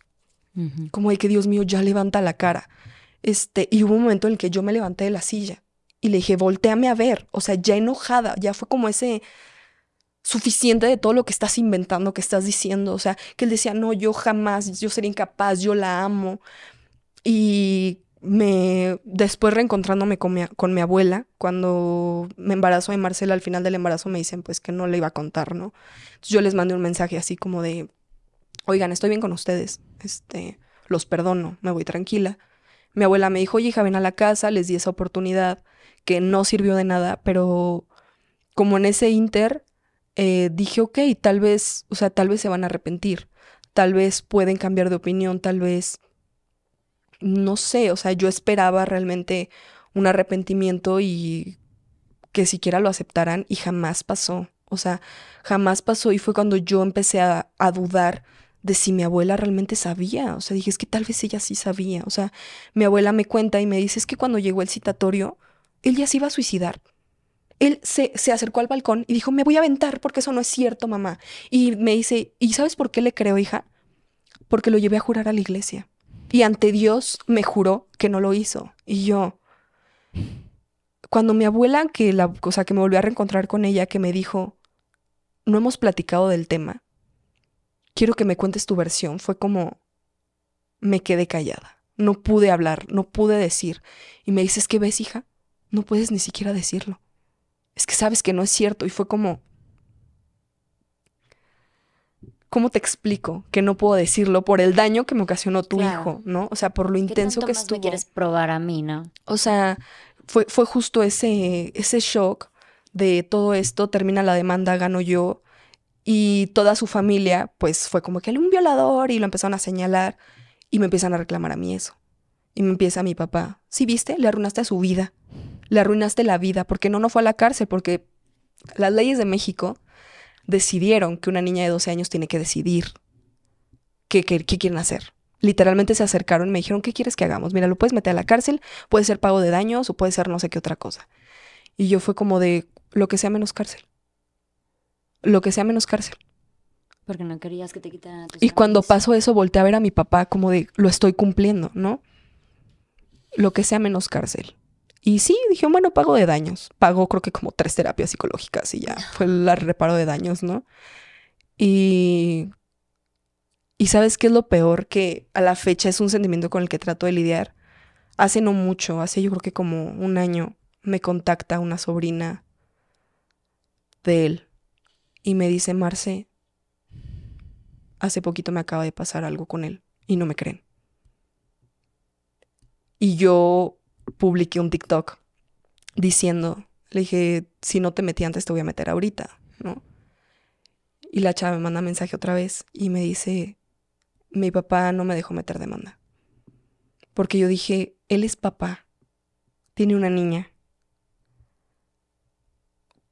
como ay, que Dios mío, ya levanta la cara. Este, y hubo un momento en el que yo me levanté de la silla y le dije, volteame a ver, o sea, ya enojada, ya fue como ese suficiente de todo lo que estás inventando, que estás diciendo, o sea, que él decía, no, yo jamás, yo seré incapaz, yo la amo. Y me después reencontrándome con mi, abuela, cuando me embarazo y Marcela, al final del embarazo me dicen pues que no le iba a contar, ¿no? Entonces yo les mandé un mensaje así como de, oigan, estoy bien con ustedes, este, los perdono, me voy tranquila. Mi abuela me dijo, oye hija, ven a la casa, les di esa oportunidad, que no sirvió de nada, pero como en ese inter, eh, dije, ok, tal vez, o sea, tal vez se van a arrepentir, tal vez pueden cambiar de opinión, tal vez no sé, o sea, yo esperaba realmente un arrepentimiento y que siquiera lo aceptaran y jamás pasó. O sea, jamás pasó y fue cuando yo empecé a, dudar de si mi abuela realmente sabía. O sea, dije, es que tal vez ella sí sabía. O sea, mi abuela me cuenta y me dice, es que cuando llegó el citatorio, él ya se iba a suicidar. Él se, se acercó al balcón y dijo, me voy a aventar porque eso no es cierto, mamá. Y me dice, ¿y sabes por qué le creo, hija? Porque lo llevé a jurar a la iglesia y ante Dios me juró que no lo hizo. Y yo, cuando mi abuela, que la cosa que me volvió a reencontrar con ella, que me dijo, no hemos platicado del tema, quiero que me cuentes tu versión, fue como, me quedé callada, no pude hablar, no pude decir. Y me dices, ¿qué ves, hija? No puedes ni siquiera decirlo. Es que sabes que no es cierto. Y fue como, ¿cómo te explico que no puedo decirlo por el daño que me ocasionó tu hijo, ¿no? O sea, por lo intenso que tú quieres probar a mí, ¿no? O sea, fue, justo ese, ese shock de todo esto, termina la demanda, gano yo. Y toda su familia, pues fue como que él un violador y lo empezaron a señalar y me empiezan a reclamar a mí eso. Y me empieza mi papá, si viste? Le arruinaste a su vida, le arruinaste la vida, porque no, no fue a la cárcel, porque las leyes de México decidieron que una niña de 12 años tiene que decidir qué, quieren hacer. Literalmente se acercaron y me dijeron, ¿qué quieres que hagamos? Mira, lo puedes meter a la cárcel, puede ser pago de daños o puede ser no sé qué otra cosa. Y yo fue como de, lo que sea menos cárcel. Lo que sea menos cárcel. Porque no querías que te quitaran. y cuando pasó eso, volteé a ver a mi papá como de, lo estoy cumpliendo, ¿no? Lo que sea menos cárcel. Y sí, dije, bueno, pago de daños. Pago creo que como tres terapias psicológicas y ya fue el reparo de daños, ¿no? Y... Y sabes qué es lo peor que a la fecha es un sentimiento con el que trato de lidiar. Hace no mucho, hace yo creo que como un año, me contacta una sobrina de él y me dice, Marce, hace poquito me acaba de pasar algo con él y no me creen. Y yo publiqué un TikTok diciendo, le dije, si no te metí antes te voy a meter ahorita, ¿no? Y la chava me manda mensaje otra vez y me dice, mi papá no me dejó meter demanda. Porque yo dije, él es papá, tiene una niña.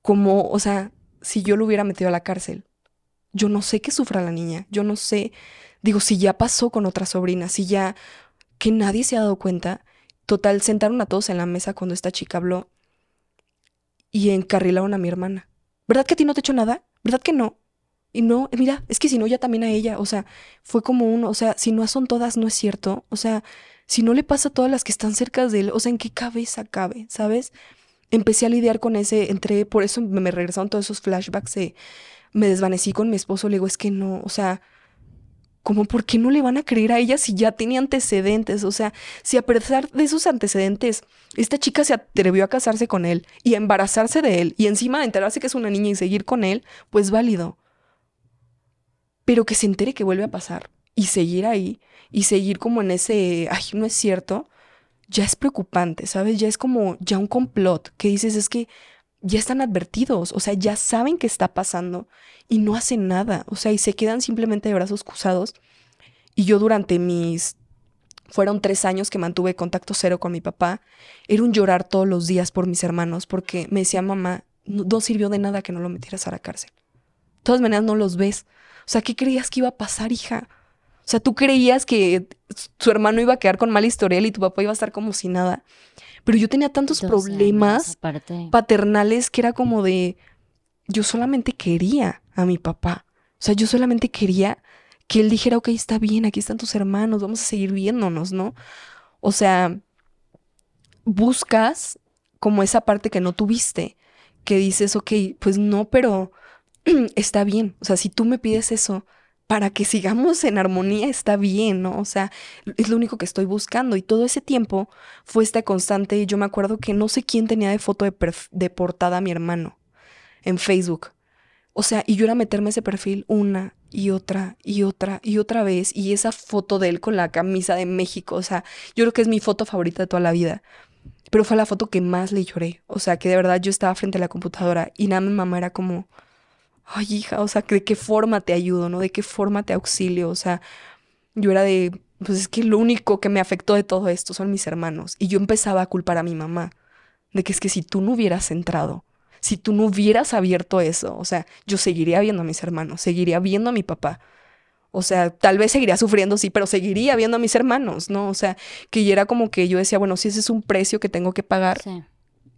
Como, o sea, si yo lo hubiera metido a la cárcel, yo no sé qué sufra la niña, yo no sé, digo, si ya pasó con otra sobrina, si ya que nadie se ha dado cuenta, Total, sentaron a todos en la mesa cuando esta chica habló y encarrilaron a mi hermana. ¿Verdad que a ti no te hecho nada? ¿Verdad que no? Y no, eh, mira, es que si no, ya también a ella. O sea, fue como uno, o sea, si no son todas, no es cierto. O sea, si no le pasa a todas las que están cerca de él, o sea, ¿en qué cabeza cabe? ¿Sabes? Empecé a lidiar con ese, entré, por eso me regresaron todos esos flashbacks, me desvanecí con mi esposo, le digo, es que no, o sea, como por qué no le van a creer a ella si ya tenía antecedentes, o sea, si a pesar de sus antecedentes, esta chica se atrevió a casarse con él y a embarazarse de él y encima de enterarse que es una niña y seguir con él, pues válido. Pero que se entere que vuelve a pasar y seguir ahí y seguir como en ese, ay, no es cierto, ya es preocupante, ¿sabes? Ya es como ya un complot que dices, es que ya están advertidos, o sea, ya saben qué está pasando y no hacen nada, o sea, y se quedan simplemente de brazos cruzados. Y yo durante mis, fueron tres años que mantuve contacto cero con mi papá, era un llorar todos los días por mis hermanos, porque me decía mamá, no, sirvió de nada que no lo metieras a la cárcel. De todas maneras, no los ves. O sea, ¿qué creías que iba a pasar, hija? O sea, tú creías que su hermano iba a quedar con mal historial y tu papá iba a estar como si nada. Pero yo tenía tantos problemas paternales que era como de, yo solamente quería a mi papá. O sea, yo solamente quería que él dijera, ok, está bien, aquí están tus hermanos, vamos a seguir viéndonos, ¿no? O sea, buscas como esa parte que no tuviste, que dices, ok, pues no, pero está bien. O sea, si tú me pides eso, para que sigamos en armonía está bien, ¿no? O sea, es lo único que estoy buscando. Y todo ese tiempo fue esta constante. Y yo me acuerdo que no sé quién tenía de foto de, de portada a mi hermano en Facebook. O sea, y yo era meterme ese perfil una y otra y otra y otra vez. Y esa foto de él con la camisa de México, o sea, yo creo que es mi foto favorita de toda la vida. Pero fue la foto que más le lloré. O sea, que de verdad yo estaba frente a la computadora y nada, mi mamá era como, ay hija, o sea, ¿de qué forma te ayudo, no? ¿De qué forma te auxilio? O sea, yo era de, pues es que lo único que me afectó de todo esto son mis hermanos. Y yo empezaba a culpar a mi mamá de que es que si tú no hubieras entrado, si tú no hubieras abierto eso, o sea, yo seguiría viendo a mis hermanos, seguiría viendo a mi papá. O sea, tal vez seguiría sufriendo, sí, pero seguiría viendo a mis hermanos, ¿no? O sea, que yo era como que yo decía, bueno, si ese es un precio que tengo que pagar, sí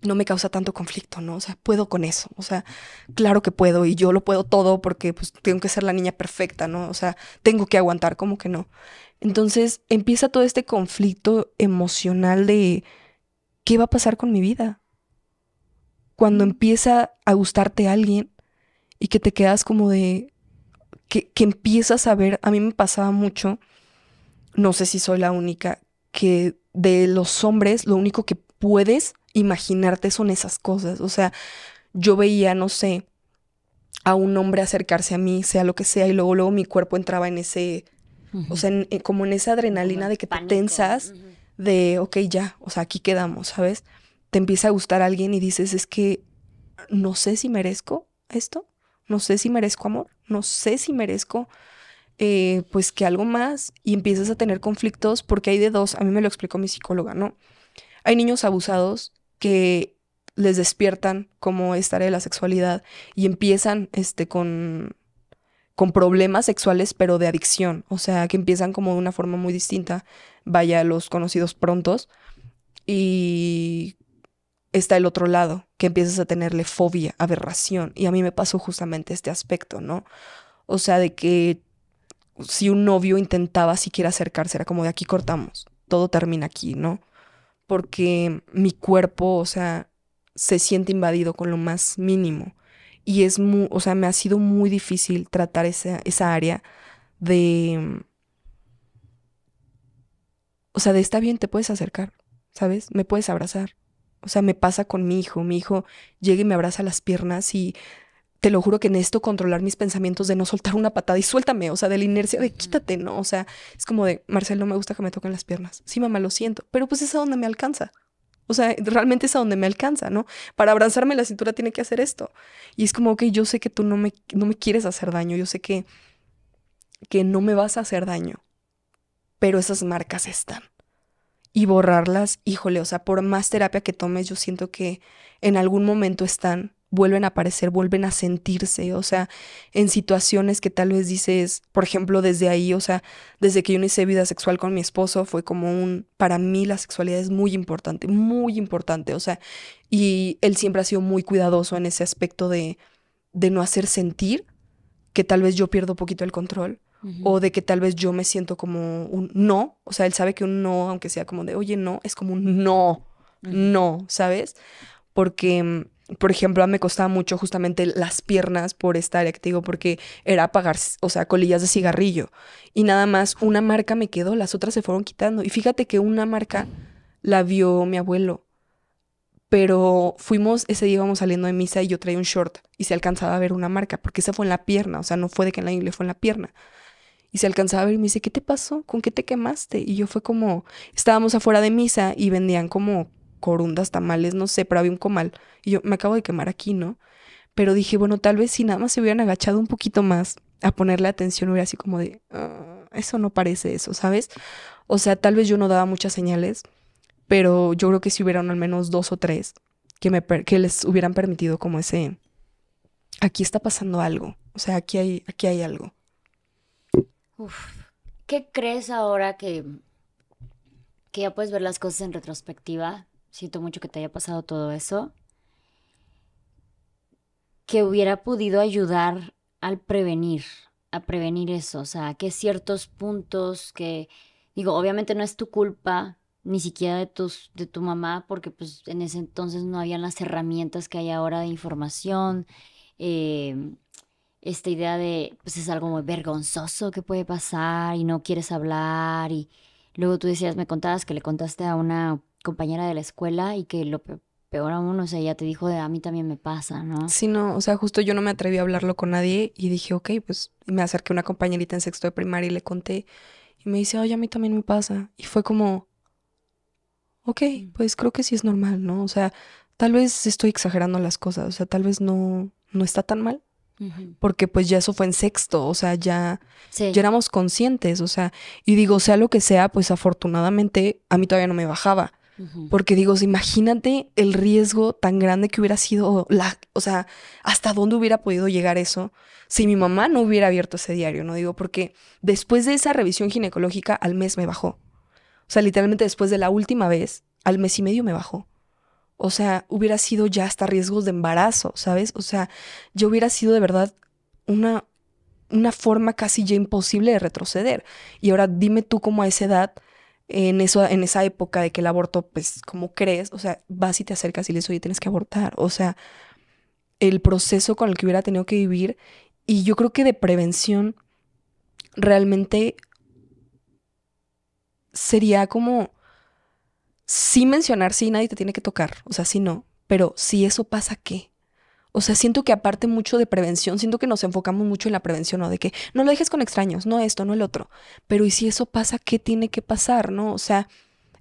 no me causa tanto conflicto, ¿no? O sea, puedo con eso, o sea, claro que puedo y yo lo puedo todo porque pues tengo que ser la niña perfecta, ¿no? O sea, tengo que aguantar, como que no? Entonces empieza todo este conflicto emocional de qué va a pasar con mi vida. Cuando empieza a gustarte a alguien y que te quedas como de, que, que empiezas a ver, a mí me pasaba mucho, no sé si soy la única, que de los hombres lo único que puedes imaginarte son esas cosas. O sea, yo veía, no sé, a un hombre acercarse a mí, sea lo que sea, y luego, luego mi cuerpo entraba en ese, o sea, eh, como en esa adrenalina de que te tensas, de, ok, ya, o sea, aquí quedamos, ¿sabes? Te empieza a gustar alguien y dices, es que no sé si merezco esto, no sé si merezco amor, no sé si merezco... Eh, pues que algo más y empiezas a tener conflictos porque hay de dos, a mí me lo explicó mi psicóloga, ¿no? Hay niños abusados que les despiertan como esta área de la sexualidad y empiezan este, con, con problemas sexuales, pero de adicción. O sea, que empiezan como de una forma muy distinta, vaya los conocidos prontos. Y está el otro lado, que empiezas a tenerle fobia, aberración. Y a mí me pasó justamente este aspecto, ¿no? O sea, de que si un novio intentaba siquiera acercarse, era como de aquí cortamos, todo termina aquí, ¿no? porque mi cuerpo, o sea, se siente invadido con lo más mínimo. Y es muy, o sea, me ha sido muy difícil tratar esa, área de... O sea, de está bien, te puedes acercar, ¿sabes? Me puedes abrazar. O sea, me pasa con mi hijo. Mi hijo llega y me abraza las piernas y te lo juro que en esto controlar mis pensamientos de no soltar una patada y suéltame, o sea, de la inercia de quítate, ¿no? O sea, es como de, Marcel, no me gusta que me toquen las piernas. Sí, mamá, lo siento, pero pues es a donde me alcanza. O sea, realmente es a donde me alcanza, ¿no? Para abrazarme la cintura tiene que hacer esto. Y es como, ok, yo sé que tú no me, no me quieres hacer daño, yo sé que, que no me vas a hacer daño, pero esas marcas están. Y borrarlas, híjole, o sea, por más terapia que tomes, yo siento que en algún momento están vuelven a aparecer, vuelven a sentirse, o sea, en situaciones que tal vez dices, por ejemplo, desde ahí, o sea, desde que yo no hice vida sexual con mi esposo, fue como un, para mí la sexualidad es muy importante, muy importante, o sea, y él siempre ha sido muy cuidadoso en ese aspecto de, no hacer sentir que tal vez yo pierdo poquito el control. O de que tal vez yo me siento como un no, o sea, él sabe que un no, aunque sea como de, oye, no, es como un no, no, ¿sabes? Porque mm, por ejemplo, me costaba mucho justamente las piernas por estar activo, porque era pagar, o sea, colillas de cigarrillo. Y nada más una marca me quedó, las otras se fueron quitando. Y fíjate que una marca la vio mi abuelo. Pero fuimos, ese día íbamos saliendo de misa y yo traía un short y se alcanzaba a ver una marca, porque esa fue en la pierna, o sea, no fue de que en la ingle, fue en la pierna. Y se alcanzaba a ver y me dice, ¿qué te pasó? ¿Con qué te quemaste? Y yo fue como, estábamos afuera de misa y vendían como corundas, tamales, no sé, pero había un comal. Y yo me acabo de quemar aquí, ¿no? Pero dije, bueno, tal vez si nada más se hubieran agachado un poquito más a ponerle atención, hubiera así como de, ah, eso no parece eso, ¿sabes? O sea, tal vez yo no daba muchas señales, pero yo creo que si hubieran al menos dos o tres que, me que les hubieran permitido como ese, aquí está pasando algo, o sea, aquí hay, aquí hay algo. ¿Qué crees ahora que, que ya puedes ver las cosas en retrospectiva? siento mucho que te haya pasado todo eso, que hubiera podido ayudar al prevenir, a prevenir eso, o sea, que ciertos puntos que, digo, obviamente no es tu culpa, ni siquiera de, tus, de tu mamá, porque pues en ese entonces no habían las herramientas que hay ahora de información, eh, esta idea de, pues es algo muy vergonzoso que puede pasar y no quieres hablar y luego tú decías, me contabas que le contaste a una compañera de la escuela y que lo peor aún, o sea, ya te dijo de a mí también me pasa, ¿no? Sí, no, o sea, justo yo no me atreví a hablarlo con nadie y dije, ok, pues me acerqué a una compañerita en sexto de primaria y le conté y me dice, oye, a mí también me pasa. Y fue como, ok, mm. pues creo que sí es normal, ¿no? O sea, tal vez estoy exagerando las cosas, o sea, tal vez no, no está tan mal. Porque pues ya eso fue en sexto, o sea, ya, ya éramos conscientes, o sea, y digo, sea lo que sea, pues afortunadamente a mí todavía no me bajaba. Porque digo, imagínate el riesgo tan grande que hubiera sido, la, o sea, hasta dónde hubiera podido llegar eso si mi mamá no hubiera abierto ese diario, ¿no? Digo, porque después de esa revisión ginecológica, al mes me bajó. O sea, literalmente después de la última vez, al mes y medio me bajó. O sea, hubiera sido ya hasta riesgos de embarazo, ¿sabes? O sea, yo hubiera sido de verdad una, una forma casi ya imposible de retroceder. Y ahora dime tú cómo a esa edad en, eso, en esa época de que el aborto, pues, como crees, o sea, vas y te acercas y le dices, oye, tienes que abortar. O sea, el proceso con el que hubiera tenido que vivir. Y yo creo que de prevención realmente sería como, sin mencionar, si nadie te tiene que tocar, o sea, si no, pero si eso pasa, ¿qué? O sea, siento que aparte mucho de prevención, siento que nos enfocamos mucho en la prevención, ¿no? De que no lo dejes con extraños, no esto, no el otro. Pero ¿y si eso pasa, qué tiene que pasar, no? O sea,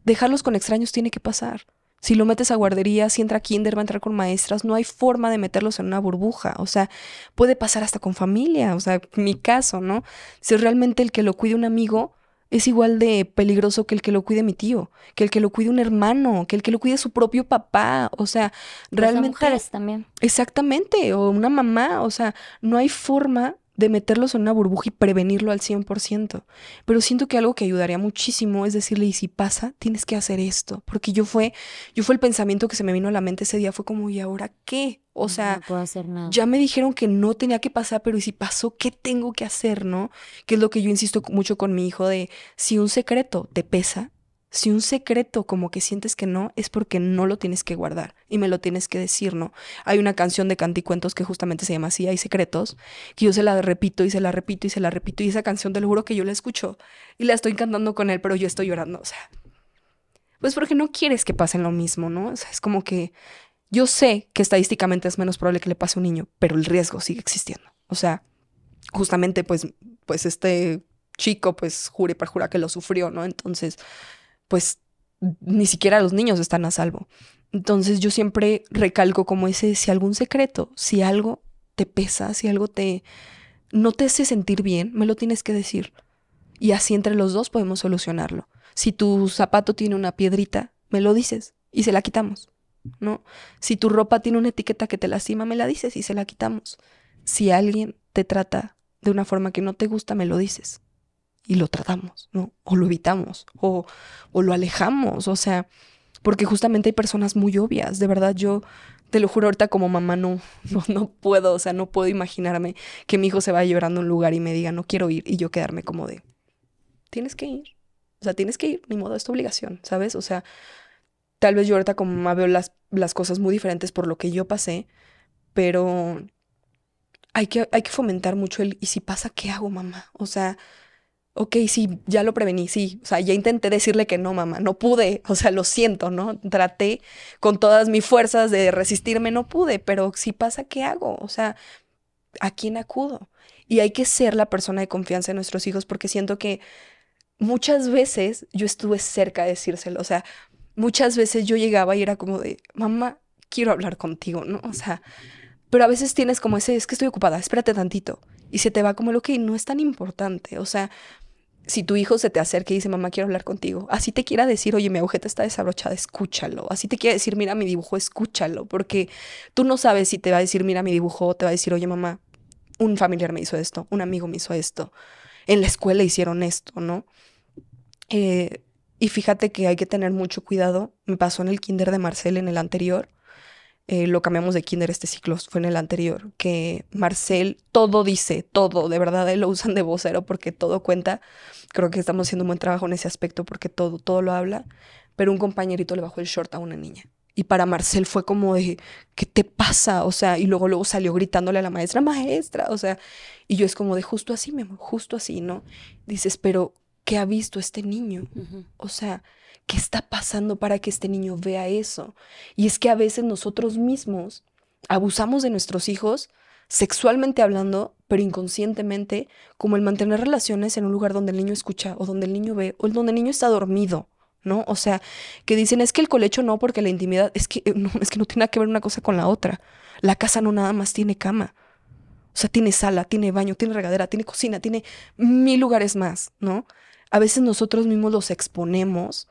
dejarlos con extraños tiene que pasar. Si lo metes a guardería, si entra kinder, va a entrar con maestras, no hay forma de meterlos en una burbuja. O sea, puede pasar hasta con familia, o sea, mi caso, ¿no? Si realmente el que lo cuide un amigo, es igual de peligroso que el que lo cuide mi tío, que el que lo cuide un hermano, que el que lo cuide su propio papá, o sea, realmente... mujeres también. Exactamente, o una mamá, o sea, no hay forma de meterlos en una burbuja y prevenirlo al 100%. Pero siento que algo que ayudaría muchísimo es decirle, y si pasa, tienes que hacer esto. Porque yo fue, yo fue el pensamiento que se me vino a la mente ese día, fue como, ¿y ahora qué? O sea, hacer ya me dijeron que no tenía que pasar, pero ¿y si pasó, qué tengo que hacer, no? Que es lo que yo insisto mucho con mi hijo de, si un secreto te pesa, si un secreto como que sientes que no, es porque no lo tienes que guardar y me lo tienes que decir, ¿no? Hay una canción de Canticuentos que justamente se llama así, Hay Secretos, que yo se la repito y se la repito y se la repito y esa canción te lo juro que yo la escucho y la estoy cantando con él, pero yo estoy llorando, o sea. Pues porque no quieres que pasen lo mismo, ¿no? O sea, es como que yo sé que estadísticamente es menos probable que le pase a un niño, pero el riesgo sigue existiendo. O sea, justamente pues, pues este chico pues jure para jura que lo sufrió, ¿no? Entonces, pues ni siquiera los niños están a salvo. Entonces yo siempre recalco como ese, si algún secreto, si algo te pesa, si algo te no te hace sentir bien, me lo tienes que decir. Y así entre los dos podemos solucionarlo. Si tu zapato tiene una piedrita, me lo dices y se la quitamos, ¿no? Si tu ropa tiene una etiqueta que te lastima, me la dices y se la quitamos. Si alguien te trata de una forma que no te gusta, me lo dices y lo tratamos, ¿no? O lo evitamos, o, o lo alejamos, o sea, porque justamente hay personas muy obvias, de verdad yo te lo juro ahorita como mamá no, no, puedo, o sea, no puedo imaginarme que mi hijo se vaya llorando a un lugar y me diga no quiero ir y yo quedarme como de, tienes que ir, o sea, tienes que ir, ni modo, es tu obligación, ¿sabes? O sea, tal vez yo ahorita como mamá veo las, las cosas muy diferentes por lo que yo pasé, pero hay que, hay que fomentar mucho el, ¿y si pasa, qué hago mamá? O sea, ok, sí, ya lo prevení, sí, o sea, ya intenté decirle que no, mamá, no pude, o sea, lo siento, ¿no? Traté con todas mis fuerzas de resistirme, no pude, pero si pasa, ¿qué hago? O sea, ¿a quién acudo? Y hay que ser la persona de confianza de nuestros hijos porque siento que muchas veces yo estuve cerca de decírselo, o sea, muchas veces yo llegaba y era como de, mamá, quiero hablar contigo, ¿no? O sea, pero a veces tienes como ese, es que estoy ocupada, espérate tantito. Y se te va como lo que no es tan importante. O sea, si tu hijo se te acerca y dice, mamá, quiero hablar contigo, así te quiera decir, oye, mi agujeta está desabrochada, escúchalo. Así te quiera decir, mira mi dibujo, escúchalo. Porque tú no sabes si te va a decir, mira mi dibujo, o te va a decir, oye, mamá, un familiar me hizo esto, un amigo me hizo esto, en la escuela hicieron esto, ¿no? Eh, y fíjate que hay que tener mucho cuidado. Me pasó en el kinder de Marcel en el anterior. Eh, lo cambiamos de kinder este ciclo, fue en el anterior, que Marcel todo dice, todo, de verdad, lo usan de vocero porque todo cuenta. Creo que estamos haciendo un buen trabajo en ese aspecto porque todo, todo lo habla, pero un compañerito le bajó el short a una niña. Y para Marcel fue como de, ¿qué te pasa? O sea, y luego luego salió gritándole a la maestra, maestra, o sea, y yo es como de, justo así, me justo así, ¿no? Dices, pero, ¿qué ha visto este niño? O sea, ¿Qué está pasando para que este niño vea eso? Y es que a veces nosotros mismos abusamos de nuestros hijos, sexualmente hablando, pero inconscientemente, como el mantener relaciones en un lugar donde el niño escucha o donde el niño ve o donde el niño está dormido. ¿No? O sea, que dicen es que el colecho no, porque la intimidad es que no, es que no tiene nada que ver una cosa con la otra. La casa no nada más tiene cama. O sea, tiene sala, tiene baño, tiene regadera, tiene cocina, tiene mil lugares más, ¿no? A veces nosotros mismos los exponemos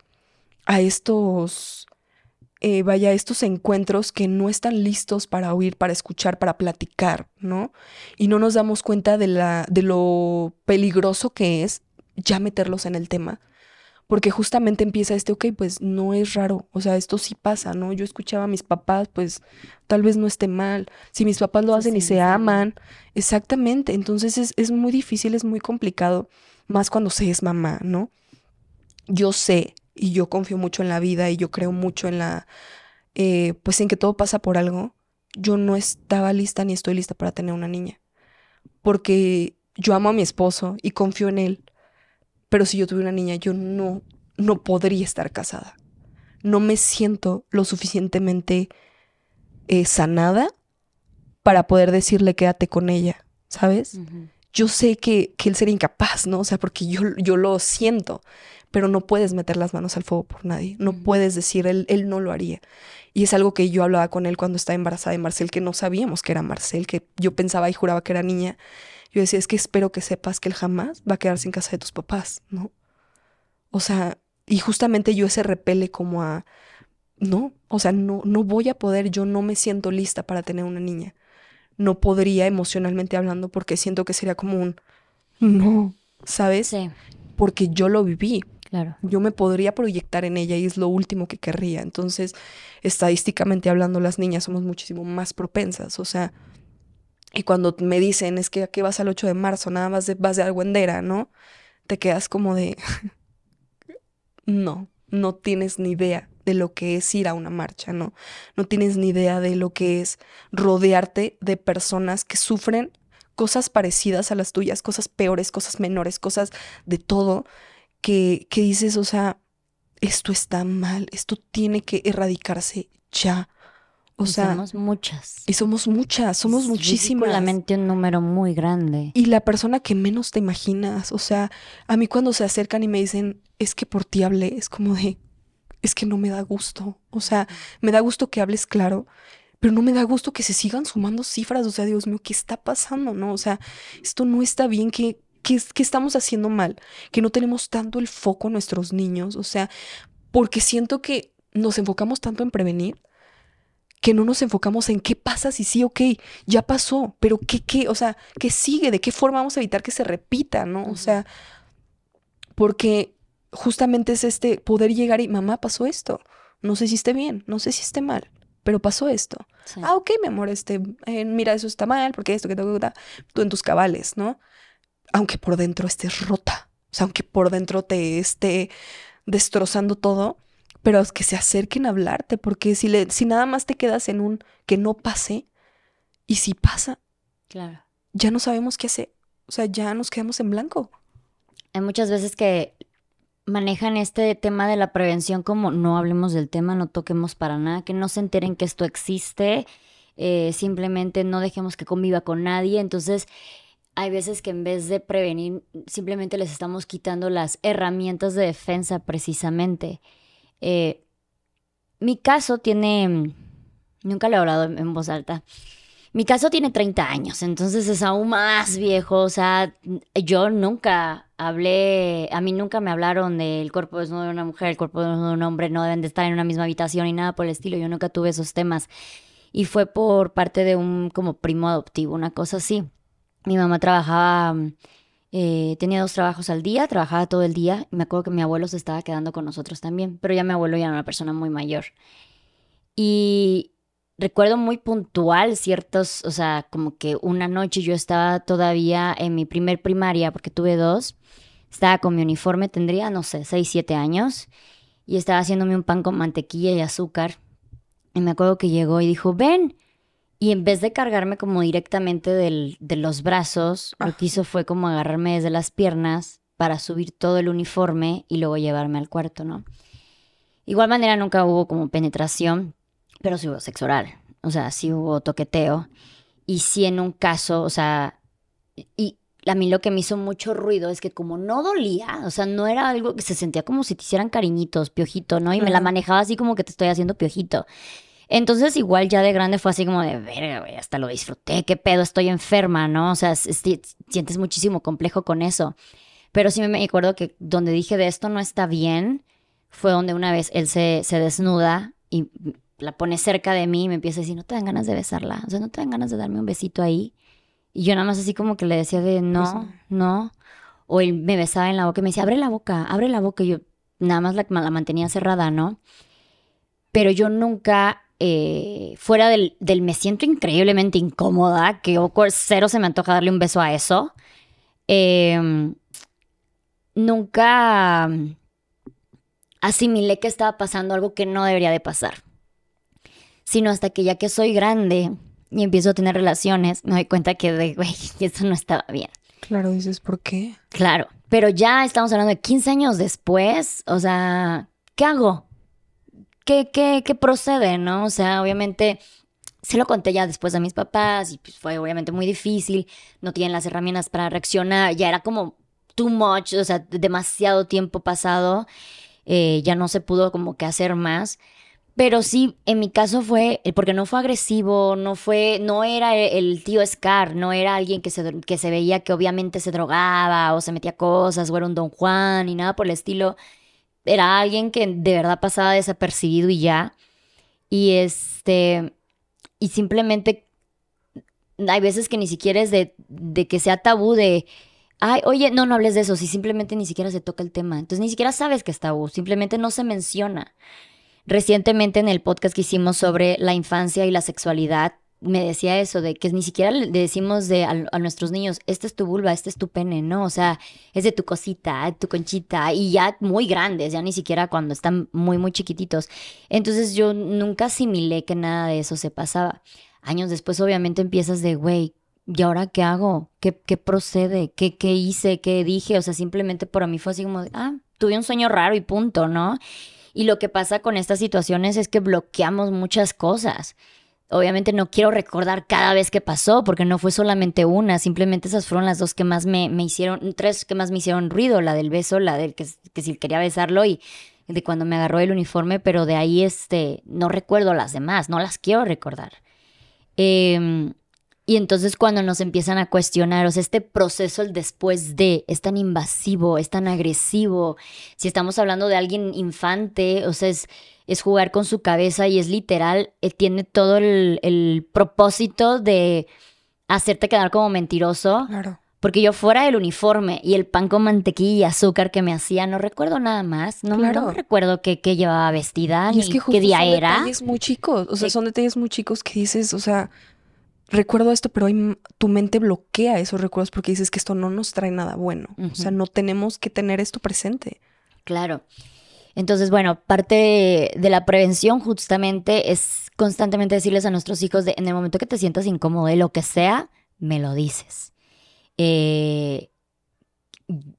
a estos, eh, vaya, a estos encuentros que no están listos para oír, para escuchar, para platicar, ¿no? Y no nos damos cuenta de, la, de lo peligroso que es ya meterlos en el tema. Porque justamente empieza este, ok, pues no es raro, o sea, esto sí pasa, ¿no? Yo escuchaba a mis papás, pues tal vez no esté mal, si mis papás lo hacen y se aman, exactamente, entonces es, es muy difícil, es muy complicado, más cuando se es mamá, ¿no? Yo sé y yo confío mucho en la vida y yo creo mucho en la, eh, pues en que todo pasa por algo, yo no estaba lista ni estoy lista para tener una niña. Porque yo amo a mi esposo y confío en él, pero si yo tuviera una niña, yo no, no podría estar casada. No me siento lo suficientemente eh, sanada para poder decirle quédate con ella, ¿sabes? Yo sé que, que, él sería incapaz, ¿no? O sea, porque yo, yo lo siento, pero no puedes meter las manos al fuego por nadie, no puedes decir, él, él no lo haría. Y es algo que yo hablaba con él cuando estaba embarazada de Marcel, que no sabíamos que era Marcel, que yo pensaba y juraba que era niña. Yo decía, es que espero que sepas que él jamás va a quedarse en casa de tus papás, ¿no? O sea, y justamente yo ese repele como a, no, o sea, no, no voy a poder, yo no me siento lista para tener una niña. No podría emocionalmente hablando porque siento que sería como un, no, ¿sabes? Porque yo lo viví, yo me podría proyectar en ella y es lo último que querría. Entonces, estadísticamente hablando, las niñas somos muchísimo más propensas. O sea, y cuando me dicen, es que aquí vas al 8 de marzo, nada más de, vas de Argüendera, ¿no? Te quedas como de, no, no tienes ni idea de lo que es ir a una marcha, ¿no? No tienes ni idea de lo que es rodearte de personas que sufren cosas parecidas a las tuyas, cosas peores, cosas menores, cosas de todo que, dices, o sea, esto está mal, esto tiene que erradicarse ya. O sea, somos muchas. Y somos muchas, somos muchísimas. Solamente un número muy grande. Y la persona que menos te imaginas, o sea, a mí cuando se acercan y me dicen, es que por ti hablé, es como de, es que no me da gusto. O sea, me da gusto que hables claro, pero no me da gusto que se sigan sumando cifras. O sea, Dios mío, ¿qué está pasando? No, o sea, esto no está bien que, ¿Qué, estamos haciendo mal? Que no tenemos tanto el foco en nuestros niños, o sea, porque siento que nos enfocamos tanto en prevenir que no nos enfocamos en qué pasa si sí, ok, ya pasó, pero qué, qué, o sea, qué sigue, de qué forma vamos a evitar que se repita, ¿no? O sea, porque justamente es este poder llegar y, mamá, pasó esto, no sé si esté bien, no sé si esté mal, pero pasó esto. Ah, ok, mi amor, este, eh, mira, eso está mal, porque esto, que tengo que tú en tus cabales, ¿no? aunque por dentro estés rota, o sea, aunque por dentro te esté destrozando todo, pero es que se acerquen a hablarte, porque si, le, si nada más te quedas en un que no pase, y si pasa, claro. ya no sabemos qué hacer, o sea, ya nos quedamos en blanco. Hay muchas veces que manejan este tema de la prevención como no hablemos del tema, no toquemos para nada, que no se enteren que esto existe, eh, simplemente no dejemos que conviva con nadie. Entonces, hay veces que en vez de prevenir, simplemente les estamos quitando las herramientas de defensa precisamente. Eh, mi caso tiene, nunca lo he hablado en, voz alta, mi caso tiene 30 años, entonces es aún más viejo, o sea, yo nunca hablé, a mí nunca me hablaron del cuerpo de una mujer, el cuerpo de un hombre, no deben de estar en una misma habitación y nada por el estilo, yo nunca tuve esos temas. Y fue por parte de un como primo adoptivo, una cosa así. Mi mamá trabajaba, eh, tenía dos trabajos al día, trabajaba todo el día. Me acuerdo que mi abuelo se estaba quedando con nosotros también, pero ya mi abuelo ya era una persona muy mayor. Y recuerdo muy puntual ciertos, o sea, como que una noche yo estaba todavía en mi primer primaria, porque tuve dos, estaba con mi uniforme, tendría, no sé, seis, siete años, y estaba haciéndome un pan con mantequilla y azúcar. Y me acuerdo que llegó y dijo, ven, y en vez de cargarme como directamente de los brazos, lo que hizo fue como agarrarme desde las piernas para subir todo el uniforme y luego llevarme al cuarto, ¿no? Igual manera nunca hubo como penetración, pero sí hubo sexo oral, o sea, sí hubo toqueteo. Y sí en un caso, o sea, y a mí lo que me hizo mucho ruido es que como no dolía, o sea, no era algo que se sentía como si te hicieran cariñitos, piojito, ¿no? Y me la manejaba así como que te estoy haciendo piojito. Entonces igual ya de grande fue así como de, verga, güey, hasta lo disfruté, qué pedo, estoy enferma, ¿no? O sea, sientes muchísimo complejo con eso. Pero sí me acuerdo que donde dije de esto no está bien, fue donde una vez él se, desnuda y la pone cerca de mí y me empieza a decir, no te dan ganas de besarla, o sea, no te dan ganas de darme un besito ahí. Y yo nada más así como que le decía de, no, pues, no. O él me besaba en la boca y me decía, abre la boca, abre la boca. Y yo nada más la, la mantenía cerrada, ¿no? Pero yo nunca eh, fuera del, me siento increíblemente incómoda, que cero se me antoja darle un beso a eso, em, nunca mm, asimilé que estaba pasando algo que no debería de pasar. Sino hasta que ya que soy grande y empiezo a tener relaciones, me doy cuenta que, eso no estaba bien. Claro, dices, ¿por qué? Claro, pero ya estamos hablando de 15 años después, o sea, ¿qué hago? que, procede, ¿no? O sea, obviamente se lo conté ya después a mis papás y pues, fue obviamente muy difícil, no tienen las herramientas para reaccionar, ya era como too much, o sea, demasiado tiempo pasado, eh, ya no se pudo como que hacer más. Pero sí, en mi caso fue, eh, porque no fue agresivo, no fue, no era e, el, tío Scar, no era alguien que se, que se veía que obviamente se drogaba o se metía cosas o era un don Juan y nada por el estilo era alguien que de verdad pasaba desapercibido y ya. Y este, y simplemente hay veces que ni siquiera es de, de que sea tabú de, ay, oye, no, no hables de eso, si simplemente ni siquiera se toca el tema. Entonces ni siquiera sabes que es tabú, simplemente no se menciona. Recientemente en el podcast que hicimos sobre la infancia y la sexualidad, me decía eso, de que ni siquiera le decimos a, nuestros niños, esta es tu vulva, este es tu pene, ¿no? O sea, es de tu cosita, de tu conchita, y ya muy grandes, ya ni siquiera cuando están muy, muy chiquititos. Entonces yo nunca asimilé que nada de eso se pasaba. Años después, obviamente, empiezas de, güey, ¿y ahora qué hago? ¿Qué, qué procede? ¿Qué, ¿Qué hice? ¿Qué dije? O sea, simplemente por mí fue así como, ah, tuve un sueño raro y punto, ¿no? Y lo que pasa con estas situaciones es que bloqueamos muchas cosas. Obviamente no quiero recordar cada vez que pasó, porque no fue solamente una, simplemente esas fueron las dos que más me, hicieron, tres que más me hicieron ruido, la del beso, la del que, que si quería besarlo y de cuando me agarró el uniforme, pero de ahí este, no recuerdo las demás, no las quiero recordar. Em, y entonces cuando nos empiezan a cuestionar, o sea, este proceso, el después de, es tan invasivo, es tan agresivo, si estamos hablando de alguien infante, o sea, es es jugar con su cabeza y es literal, eh, tiene todo el, propósito de hacerte quedar como mentiroso. Claro. Porque yo fuera el uniforme y el pan con mantequilla y azúcar que me hacía, no recuerdo nada más. No, recuerdo qué, llevaba vestida ni que qué día son era. Detalles muy chicos, o sea, son detalles muy chicos que dices, o sea, recuerdo esto, pero hoy tu mente bloquea esos recuerdos porque dices que esto no nos trae nada bueno. O sea, no tenemos que tener esto presente. Claro. Entonces, bueno, parte de, la prevención justamente es constantemente decirles a nuestros hijos, de, en el momento que te sientas incómodo de lo que sea, me lo dices. Eh,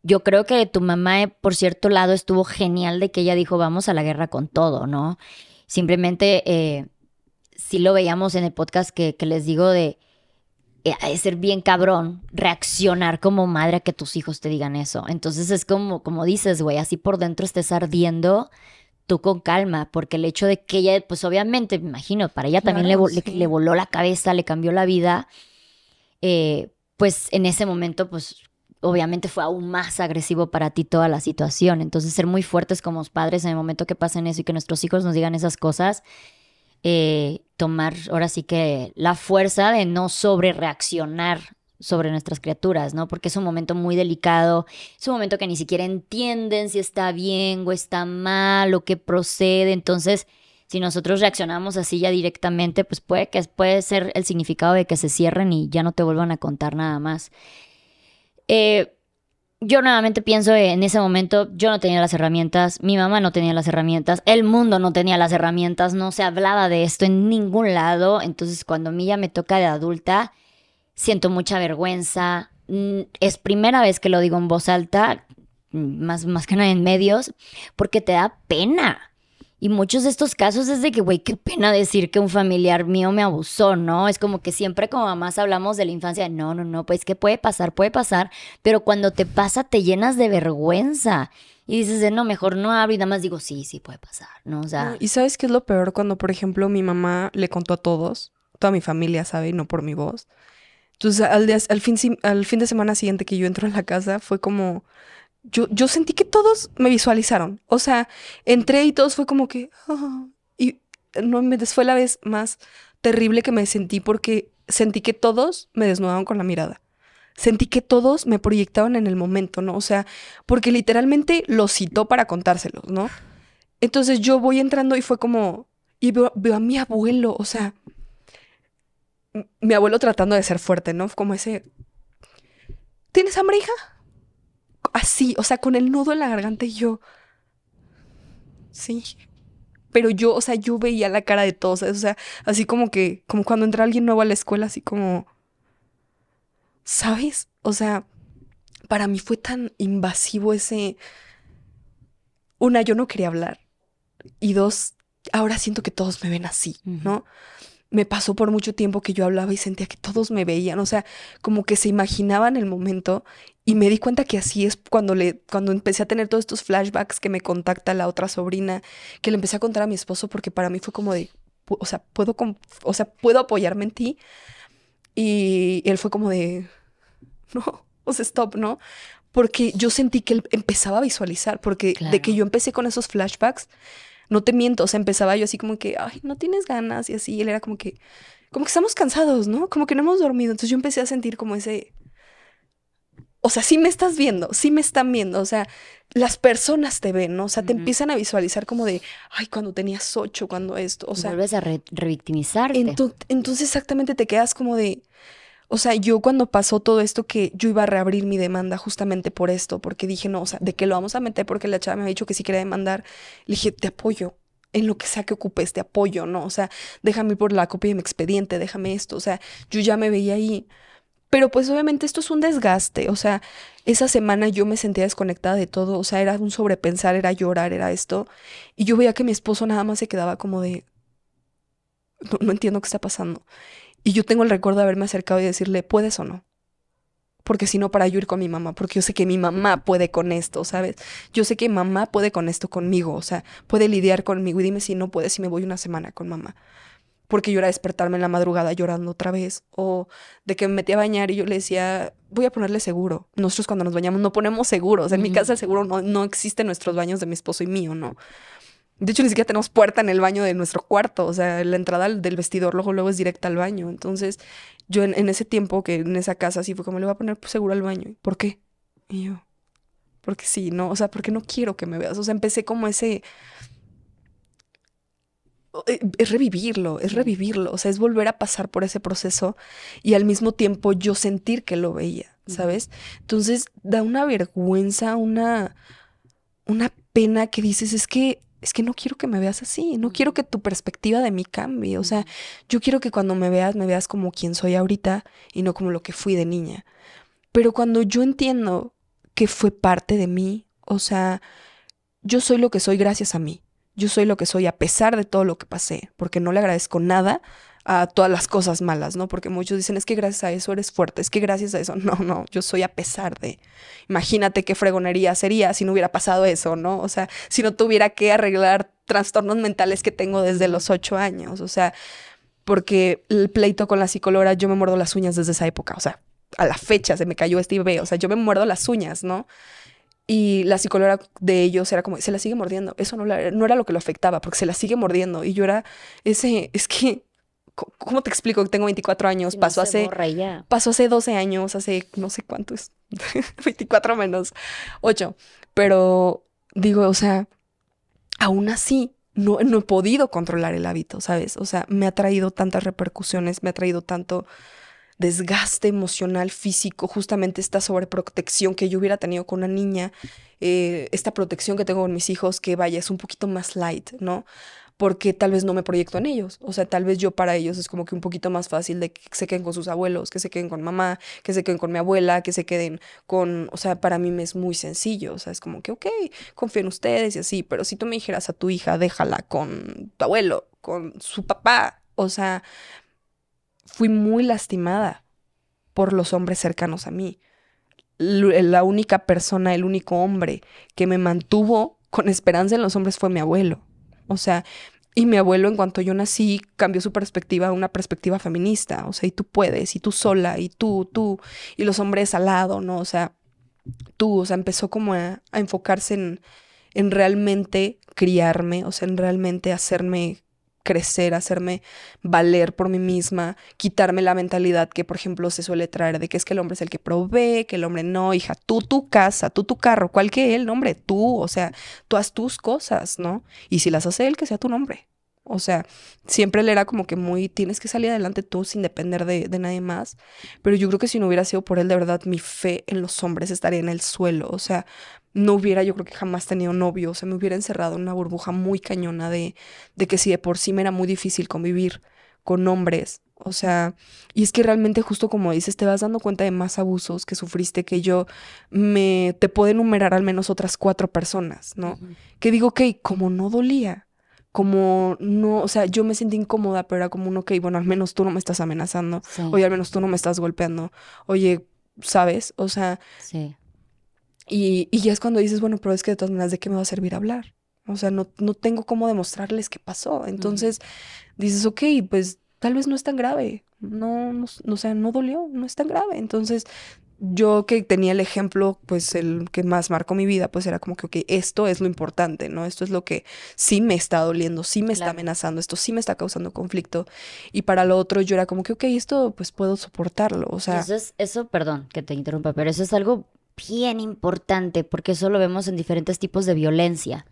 yo creo que tu mamá, eh, por cierto lado, estuvo genial de que ella dijo, vamos a la guerra con todo, ¿no? Simplemente, eh, si lo veíamos en el podcast que les digo de eh, ser bien cabrón reaccionar como madre a que tus hijos te digan eso. Entonces es como, como dices, güey, así por dentro estés ardiendo tú con calma, porque el hecho de que ella, pues obviamente, me imagino, para ella también le, voló la cabeza, le cambió la vida, eh, pues en ese momento, pues obviamente fue aún más agresivo para ti toda la situación. Entonces ser muy fuertes como padres en el momento que pasen eso y que nuestros hijos nos digan esas cosas, eh, tomar ahora sí que la fuerza de no sobre reaccionar sobre nuestras criaturas, ¿no? Porque es un momento muy delicado, es un momento que ni siquiera entienden si está bien o está mal o qué procede, entonces si nosotros reaccionamos así ya directamente, pues puede que puede ser el significado de que se cierren y ya no te vuelvan a contar nada más. Eh, yo nuevamente pienso en ese momento, yo no tenía las herramientas, mi mamá no tenía las herramientas, el mundo no tenía las herramientas, no se hablaba de esto en ningún lado. Entonces, cuando a mí ya me toca de adulta, siento mucha vergüenza. Mm, es primera vez que lo digo en voz alta, mm, más, más que nada en medios, porque te da pena. Y muchos de estos casos es de que, güey, qué pena decir que un familiar mío me abusó, ¿no? Es como que siempre como mamás hablamos de la infancia, no, no, no, pues que puede pasar, puede pasar, pero cuando te pasa te llenas de vergüenza. Y dices, no, mejor no abro y nada más digo, sí, sí puede pasar, ¿no? O sea... Y sabes qué es lo peor cuando, por ejemplo, mi mamá le contó a todos, toda mi familia sabe, y no por mi voz. Entonces, al, fin, al fin de semana siguiente que yo entro a la casa, fue como, yo, sentí que todos me visualizaron. O sea, entré y todos fue como que... Ah", y no me fue la vez más terrible que me sentí porque sentí que todos me desnudaban con la mirada. Sentí que todos me proyectaban en el momento, ¿no? O sea, porque literalmente lo citó para contárselos, ¿no? Entonces yo voy entrando y fue como... Y veo, veo a mi abuelo, o sea... Mi abuelo tratando de ser fuerte, ¿no? Como ese... ¿Tienes hambre, hija? así, o sea, con el nudo en la garganta y yo, sí. Pero yo, o sea, yo veía la cara de todos, o sea, así como que, como cuando entra alguien nuevo a la escuela, así como, ¿sabes? O sea, para mí fue tan invasivo ese... Una, yo no quería hablar. Y dos, ahora siento que todos me ven así, ¿no? Me pasó por mucho tiempo que yo hablaba y sentía que todos me veían, o sea, como que se imaginaban el momento y me di cuenta que así es cuando, le, cuando empecé a tener todos estos flashbacks que me contacta la otra sobrina, que le empecé a contar a mi esposo porque para mí fue como de, o sea, puedo, o sea, puedo apoyarme en ti. Y él fue como de, no, o sea, stop, ¿no? Porque yo sentí que él empezaba a visualizar, porque de que yo empecé con esos flashbacks, no te miento, o sea, empezaba yo así como que, ay, no tienes ganas y así, él era como que, como que estamos cansados, ¿no? Como que no hemos dormido. Entonces yo empecé a sentir como ese o sea, sí me estás viendo, sí me están viendo, o sea, las personas te ven, ¿no? O sea, te empiezan a visualizar como de, ay, cuando tenías ocho, cuando esto, o sea... Vuelves a revictimizarte. entonces exactamente te quedas como de, o sea, yo cuando pasó todo esto que yo iba a reabrir mi demanda justamente por esto, porque dije, no, o sea, de que lo vamos a meter porque la chava me había dicho que sí quería demandar, le dije, te apoyo, en lo que sea que ocupes, te apoyo, ¿no? O sea, déjame ir por la copia de mi expediente, déjame esto, o sea, yo ya me veía ahí. Pero pues obviamente esto es un desgaste, o sea, esa semana yo me sentía desconectada de todo, o sea, era un sobrepensar, era llorar, era esto. Y yo veía que mi esposo nada más se quedaba como de, no, entiendo qué está pasando. Y yo tengo el recuerdo de haberme acercado y decirle, ¿puedes o no? porque si no, para yo ir con mi mamá, porque yo sé que mi mamá puede con esto, ¿sabes? Yo sé que mamá puede con esto conmigo, o sea, puede lidiar conmigo y dime si no puede, si me voy una semana con mamá porque yo era despertarme en la madrugada llorando otra vez, o de que me metí a bañar y yo le decía, voy a ponerle seguro. Nosotros cuando nos bañamos no ponemos seguros, en mi casa el seguro no, no existe nuestros baños de mi esposo y mío, no. De hecho, ni siquiera tenemos puerta en el baño de nuestro cuarto, o sea, la entrada del vestidor luego, luego es directa al baño. Entonces, yo en, ese tiempo que en esa casa sí fue como, le voy a poner seguro al baño. ¿Por qué? Y yo, porque sí, no, o sea, porque no quiero que me veas. O sea, empecé como ese eh, es revivirlo, es revivirlo, o sea, es volver a pasar por ese proceso y al mismo tiempo yo sentir que lo veía, ¿sabes? Entonces da una vergüenza, una, una pena que dices, es que, es que no quiero que me veas así, no quiero que tu perspectiva de mí cambie, o sea, yo quiero que cuando me veas, me veas como quien soy ahorita y no como lo que fui de niña. Pero cuando yo entiendo que fue parte de mí, o sea, yo soy lo que soy gracias a mí yo soy lo que soy a pesar de todo lo que pasé, porque no le agradezco nada a todas las cosas malas, ¿no? Porque muchos dicen, es que gracias a eso eres fuerte, es que gracias a eso, no, no, yo soy a pesar de, imagínate qué fregonería sería si no hubiera pasado eso, ¿no? O sea, si no tuviera que arreglar trastornos mentales que tengo desde los ocho años, o sea, porque el pleito con la psicóloga, yo me muerdo las uñas desde esa época, o sea, a la fecha se me cayó este bebé, o sea, yo me muerdo las uñas, ¿no? Y la psicóloga de ellos era como, se la sigue mordiendo. Eso no, no era lo que lo afectaba, porque se la sigue mordiendo. Y yo era, ese, es que, ¿cómo te explico tengo 24 años? pasó, hace, pasó hace 12 años, hace no sé cuántos, 24 menos 8. Pero digo, o sea, aún así, no he podido controlar el hábito, ¿sabes? O sea, me ha traído tantas repercusiones, me ha traído tanto desgaste emocional, físico, justamente esta sobreprotección que yo hubiera tenido con una niña, eh, esta protección que tengo con mis hijos, que vaya, es un poquito más light, ¿no? Porque tal vez no me proyecto en ellos, o sea, tal vez yo para ellos es como que un poquito más fácil de que se queden con sus abuelos, que se queden con mamá, que se queden con mi abuela, que se queden con, o sea, para mí me es muy sencillo, o sea, es como que, ok, confío en ustedes y así, pero si tú me dijeras a tu hija, déjala con tu abuelo, con su papá, o sea, fui muy lastimada por los hombres cercanos a mí. Eh, la única persona, el único hombre que me mantuvo con esperanza en los hombres fue mi abuelo. O sea, y mi abuelo en cuanto yo nací cambió su perspectiva a una perspectiva feminista. O sea, y tú puedes, y tú sola, y tú, tú, y los hombres al lado, ¿no? O sea, tú, o sea, empezó como a, enfocarse en, en realmente criarme, o sea, en realmente hacerme crecer, hacerme valer por mí misma, quitarme la mentalidad que, por ejemplo, se suele traer de que es que el hombre es el que provee, que el hombre no, hija, tú tu casa, tú tu carro, cual que el nombre? tú, o sea, tú haz tus cosas, ¿no? Y si las hace él, que sea tu nombre. O sea, siempre él era como que muy, tienes que salir adelante tú sin depender de, nadie más. Pero yo creo que si no hubiera sido por él, de verdad, mi fe en los hombres estaría en el suelo. O sea, no hubiera, yo creo que jamás tenido novio. O sea, me hubiera encerrado en una burbuja muy cañona de, que si de por sí me era muy difícil convivir con hombres, o sea, y es que realmente justo como dices, te vas dando cuenta de más abusos que sufriste que yo, me, te puedo enumerar al menos otras cuatro personas, ¿no? Que digo, ok, como no dolía, como no, o sea, yo me sentí incómoda, pero era como un, ok, bueno, al menos tú no me estás amenazando, oye, al menos tú no me estás golpeando, oye, ¿sabes? O sea, sí. y, ya es cuando dices, bueno, pero es que de todas maneras, ¿de qué me va a servir hablar? O sea, no, no tengo cómo demostrarles qué pasó. Entonces dices, ok, pues tal vez no es tan grave, no, no, o sea, no dolió, no es tan grave. Entonces yo que tenía el ejemplo, pues el que más marcó mi vida, pues era como que, ok, esto es lo importante, ¿no? Esto es lo que sí me está doliendo, sí me está amenazando, esto sí me está causando conflicto. Y para lo otro yo era como que, ok, esto pues puedo soportarlo, o sea... Eso es, eso, perdón que te interrumpa, pero eso es algo bien importante porque eso lo vemos en diferentes tipos de violencia.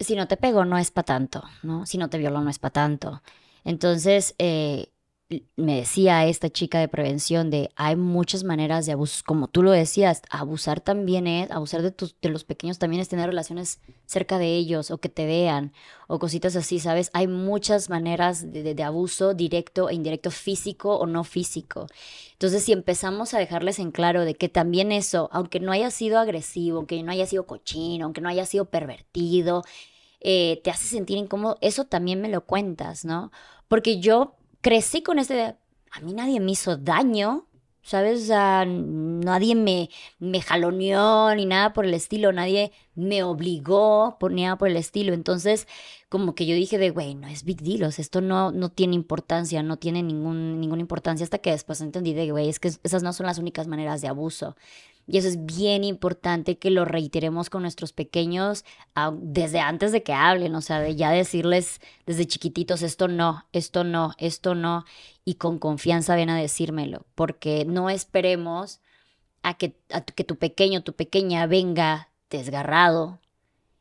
Si no te pego, no es para tanto, ¿no? Si no te violo, no es para tanto. Entonces, eh, me decía esta chica de prevención de hay muchas maneras de abusos, como tú lo decías, abusar también es, abusar de, de los pequeños también es tener relaciones cerca de ellos o que te vean o cositas así, ¿sabes? Hay muchas maneras de, abuso directo e indirecto, físico o no físico. Entonces, si empezamos a dejarles en claro de que también eso, aunque no haya sido agresivo, aunque no haya sido cochino, aunque no haya sido pervertido, eh, te hace sentir incómodo, eso también me lo cuentas, ¿no? Porque yo crecí con este, A mí nadie me hizo daño, ¿sabes? nadie me, me jaloneó ni nada por el estilo, nadie me obligó por nada por el estilo. Entonces, como que yo dije de, güey, no es big deal, esto no, no tiene importancia, no tiene ningún, ninguna importancia, hasta que después entendí de, güey, es que esas no son las únicas maneras de abuso. Y eso es bien importante que lo reiteremos con nuestros pequeños ah, desde antes de que hablen, o sea, de ya decirles desde chiquititos, esto no, esto no, esto no, y con confianza ven a decírmelo, porque no esperemos a que, que tu pequeño, tu pequeña venga desgarrado,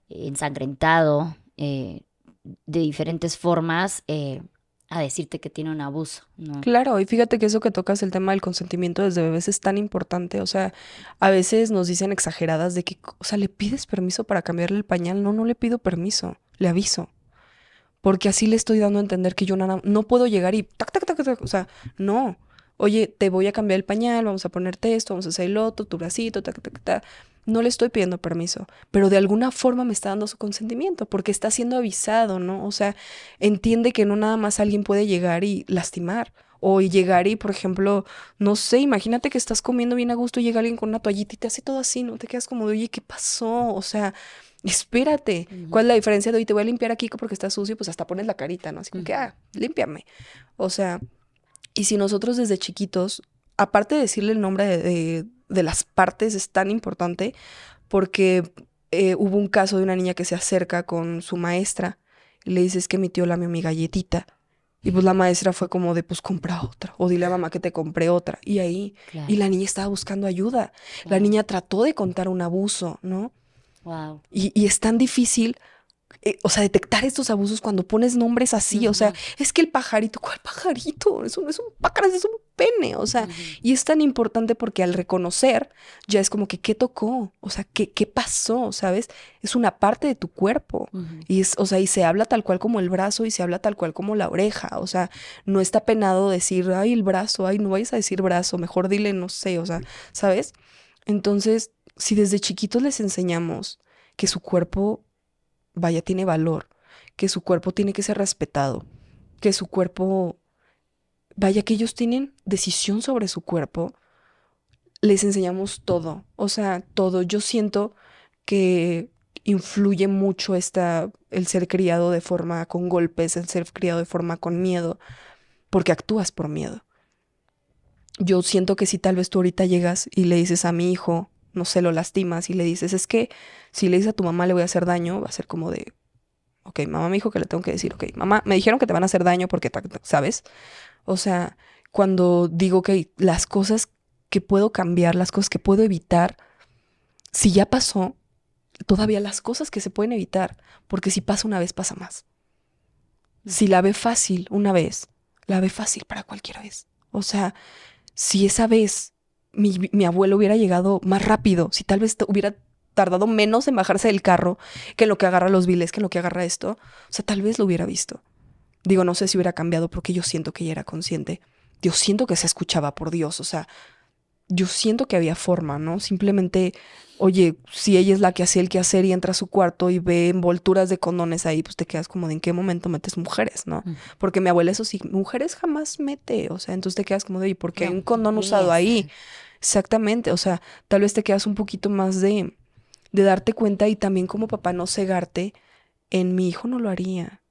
ensangrentado, eh, de diferentes formas. Eh, a decirte que tiene un abuso. ¿no? Claro, y fíjate que eso que tocas, el tema del consentimiento desde bebés es tan importante, o sea, a veces nos dicen exageradas de que, o sea, le pides permiso para cambiarle el pañal, no, no le pido permiso, le aviso, porque así le estoy dando a entender que yo nada, no puedo llegar y, tac, tac, tac, o sea, no, oye, te voy a cambiar el pañal, vamos a ponerte esto, vamos a hacer el otro, tu bracito, tac, tac, tac, no le estoy pidiendo permiso, pero de alguna forma me está dando su consentimiento porque está siendo avisado, ¿no? O sea, entiende que no nada más alguien puede llegar y lastimar. O llegar y, por ejemplo, no sé, imagínate que estás comiendo bien a gusto y llega alguien con una toallita y te hace todo así, ¿no? Te quedas como de, oye, ¿qué pasó? O sea, espérate. ¿Cuál es la diferencia de hoy te voy a limpiar aquí porque está sucio? Pues hasta pones la carita, ¿no? Así como que, ah, límpiame. O sea, y si nosotros desde chiquitos, aparte de decirle el nombre de, de las partes es tan importante porque eh, hubo un caso de una niña que se acerca con su maestra y le dice, es que mi tío lamió mi galletita. Y pues la maestra fue como de, pues compra otra, o dile a mamá que te compré otra. Y ahí, y la niña estaba buscando ayuda. La niña trató de contar un abuso, ¿no? Y, y es tan difícil eh, o sea, detectar estos abusos cuando pones nombres así, o sea, es que el pajarito, ¿cuál pajarito? Eso es un pájaro, es un pene, o sea, y es tan importante porque al reconocer ya es como que, ¿qué tocó? O sea, ¿qué, qué pasó? ¿Sabes? Es una parte de tu cuerpo, y es, o sea, y se habla tal cual como el brazo y se habla tal cual como la oreja, o sea, no está penado decir, ay, el brazo, ay, no vayas a decir brazo, mejor dile, no sé, o sea, ¿sabes? Entonces, si desde chiquitos les enseñamos que su cuerpo vaya, tiene valor, que su cuerpo tiene que ser respetado, que su cuerpo, vaya, que ellos tienen decisión sobre su cuerpo, les enseñamos todo, o sea, todo. Yo siento que influye mucho esta, el ser criado de forma con golpes, el ser criado de forma con miedo, porque actúas por miedo. Yo siento que si tal vez tú ahorita llegas y le dices a mi hijo, no sé, lo lastimas y le dices, es que si le dices a tu mamá le voy a hacer daño, va a ser como de, ok, mamá me dijo que le tengo que decir, ok, mamá, me dijeron que te van a hacer daño porque, ¿sabes? O sea, cuando digo que las cosas que puedo cambiar, las cosas que puedo evitar, si ya pasó, todavía las cosas que se pueden evitar, porque si pasa una vez, pasa más. Si la ve fácil una vez, la ve fácil para cualquier vez. O sea, si esa vez mi, abuelo hubiera llegado más rápido, si tal vez hubiera tardado menos en bajarse del carro que lo que agarra los viles, que lo que agarra esto, o sea, tal vez lo hubiera visto. Digo, no sé si hubiera cambiado porque yo siento que ella era consciente. Yo siento que se escuchaba por Dios, o sea, yo siento que había forma, ¿no? Simplemente, oye, si ella es la que hace el hacer y entra a su cuarto y ve envolturas de condones ahí, pues te quedas como de en qué momento metes mujeres, ¿no? Mm. Porque mi abuela, eso sí, mujeres jamás mete, o sea, entonces te quedas como de, ¿y ¿por qué un condón usado ahí? Exactamente, o sea, tal vez te quedas un poquito más de, de darte cuenta y también como papá no cegarte en mi hijo no lo haría.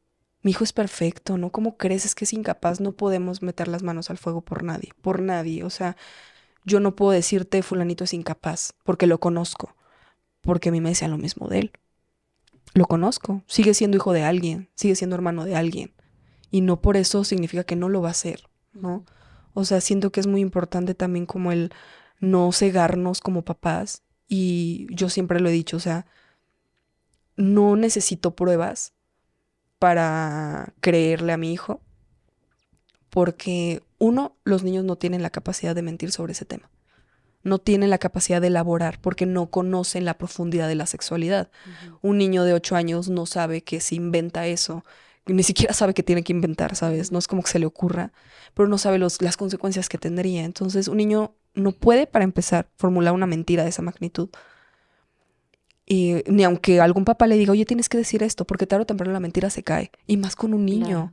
Mi hijo es perfecto, ¿no? Como crees que es incapaz, no podemos meter las manos al fuego por nadie, por nadie. O sea, yo no puedo decirte fulanito es incapaz, porque lo conozco, porque a mí me decía lo mismo de él. Lo conozco, sigue siendo hijo de alguien, sigue siendo hermano de alguien. Y no por eso significa que no lo va a hacer, ¿no? O sea, siento que es muy importante también como el no cegarnos como papás. Y yo siempre lo he dicho, o sea, no necesito pruebas para creerle a mi hijo, porque uno, los niños no tienen la capacidad de mentir sobre ese tema, no tienen la capacidad de elaborar porque no conocen la profundidad de la sexualidad. Un niño de 8 años no sabe que se inventa eso, ni siquiera sabe que tiene que inventar, ¿sabes? No es como que se le ocurra, pero no sabe las consecuencias que tendría. Entonces, un niño no puede, para empezar, formular una mentira de esa magnitud. Y ni aunque algún papá le diga, oye, tienes que decir esto, porque tarde o temprano la mentira se cae. Y más con un niño.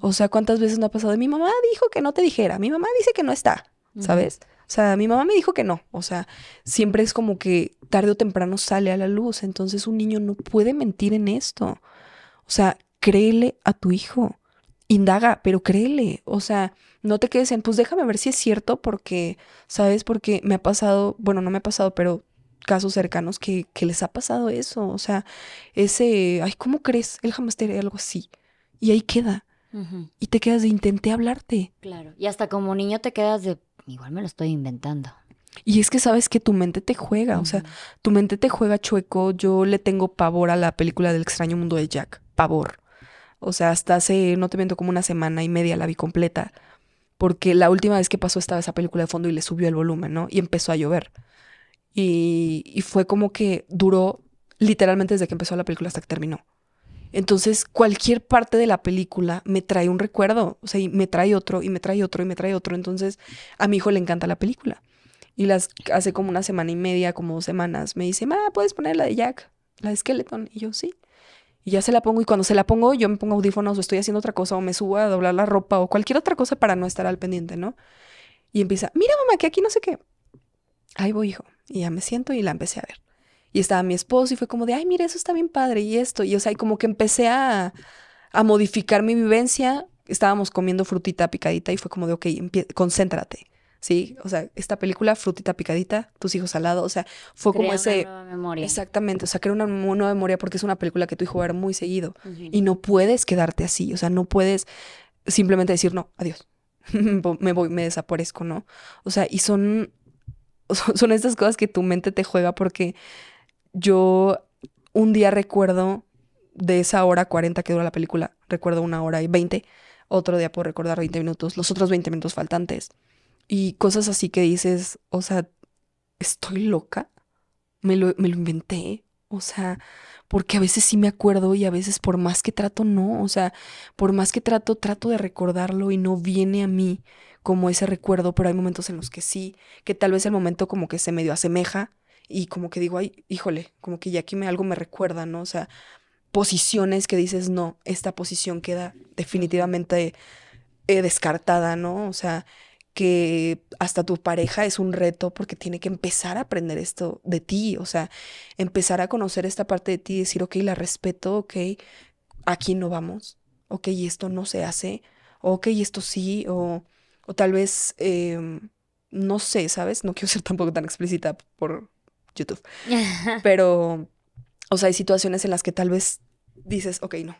O sea, ¿cuántas veces no ha pasado? Mi mamá dijo que no te dijera, mi mamá dice que no está, ¿sabes? O sea, mi mamá me dijo que no. O sea, siempre es como que tarde o temprano sale a la luz. Entonces un niño no puede mentir en esto. O sea, créele a tu hijo indaga, pero créele, o sea, no te quedes en, pues déjame ver si es cierto, porque, ¿sabes? Porque me ha pasado, bueno, no me ha pasado, pero casos cercanos que, les ha pasado eso, o sea, ese, ay, ¿cómo crees? Él jamás te algo así. Y ahí queda. Y te quedas de intenté hablarte. Claro. Y hasta como niño te quedas de, igual me lo estoy inventando. Y es que sabes que tu mente te juega, o sea, tu mente te juega chueco. Yo le tengo pavor a la película del extraño mundo de Jack, pavor. O sea, hasta hace, no te miento, como una semana y media la vi completa. Porque la última vez que pasó estaba esa película de fondo y le subió el volumen, ¿no? Y empezó a llover. Y, fue como que duró literalmente desde que empezó la película hasta que terminó. Entonces, cualquier parte de la película me trae un recuerdo, o sea, y me trae otro, y me trae otro, y me trae otro. Entonces, a mi hijo le encanta la película. Y las hace como una semana y media, como dos semanas, me dice, ma, ¿puedes poner la de Jack? La de Skeleton. Y yo, sí. Y ya se la pongo y cuando se la pongo yo me pongo audífonos o estoy haciendo otra cosa o me subo a doblar la ropa o cualquier otra cosa para no estar al pendiente, ¿no? Y empieza, mira mamá, que aquí no sé qué. Ahí voy, hijo. Y ya me siento y la empecé a ver. Y estaba mi esposo y fue como de, ay, mira, eso está bien padre y esto. Y o sea, y como que empecé a, a modificar mi vivencia. Estábamos comiendo frutita picadita y fue como de, ok, concéntrate. ¿sí? O sea, esta película, Frutita Picadita, Tus hijos al lado, o sea, fue como ese... memoria. Exactamente, o sea, crea una nueva memoria porque es una película que tu hijo va ver muy seguido y no puedes quedarte así, o sea, no puedes simplemente decir, no, adiós, me voy, me desaparezco, ¿no? O sea, y son, son estas cosas que tu mente te juega porque yo un día recuerdo de esa hora 40 que dura la película, recuerdo una hora y 20, otro día puedo recordar 20 minutos, los otros 20 minutos faltantes. Y cosas así que dices, o sea, estoy loca, me lo, inventé, o sea, porque a veces sí me acuerdo y a veces por más que trato, no, o sea, por más que trato, trato de recordarlo y no viene a mí como ese recuerdo, pero hay momentos en los que sí, que tal vez el momento como que se medio asemeja y como que digo, ay, híjole, como que ya aquí me, algo me recuerda, ¿no? O sea, posiciones que dices, no, esta posición queda definitivamente eh, descartada, ¿no? O sea, que hasta tu pareja es un reto porque tiene que empezar a aprender esto de ti, o sea, empezar a conocer esta parte de ti y decir, ok, la respeto, ok, aquí no vamos, ok, esto no se hace, ok, esto sí, o, o tal vez, em, no sé, ¿sabes? No quiero ser tampoco tan explícita por YouTube, pero, o sea, hay situaciones en las que tal vez dices, ok, no,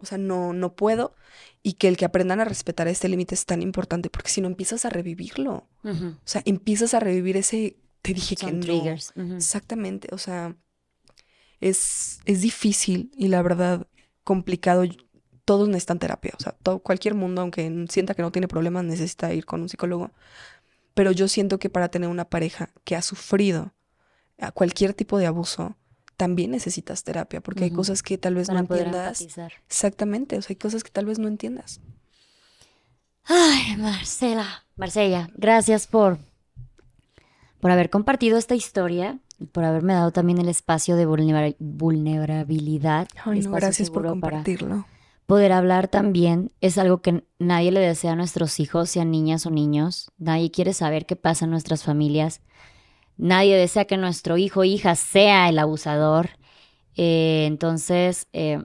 o sea, no, no puedo, y que el que aprendan a respetar este límite es tan importante, porque si no empiezas a revivirlo, o sea, empiezas a revivir ese, te dije que triggers. Exactamente, o sea, es, es difícil y la verdad complicado. Todos necesitan terapia, o sea, cualquier mundo, aunque sienta que no tiene problemas, necesita ir con un psicólogo. Pero yo siento que para tener una pareja que ha sufrido cualquier tipo de abuso, también necesitas terapia, porque hay cosas que tal vez no entiendas. Exactamente, o sea, hay cosas que tal vez no entiendas. Ay, Marcela, Marcella, gracias por, por haber compartido esta historia por haberme dado también el espacio de vulnerabilidad. gracias por compartirlo. Poder hablar también es algo que nadie le desea a nuestros hijos, sean niñas o niños. Nadie quiere saber qué pasa en nuestras familias. Nadie desea que nuestro hijo o hija sea el abusador. Eh, entonces, eh,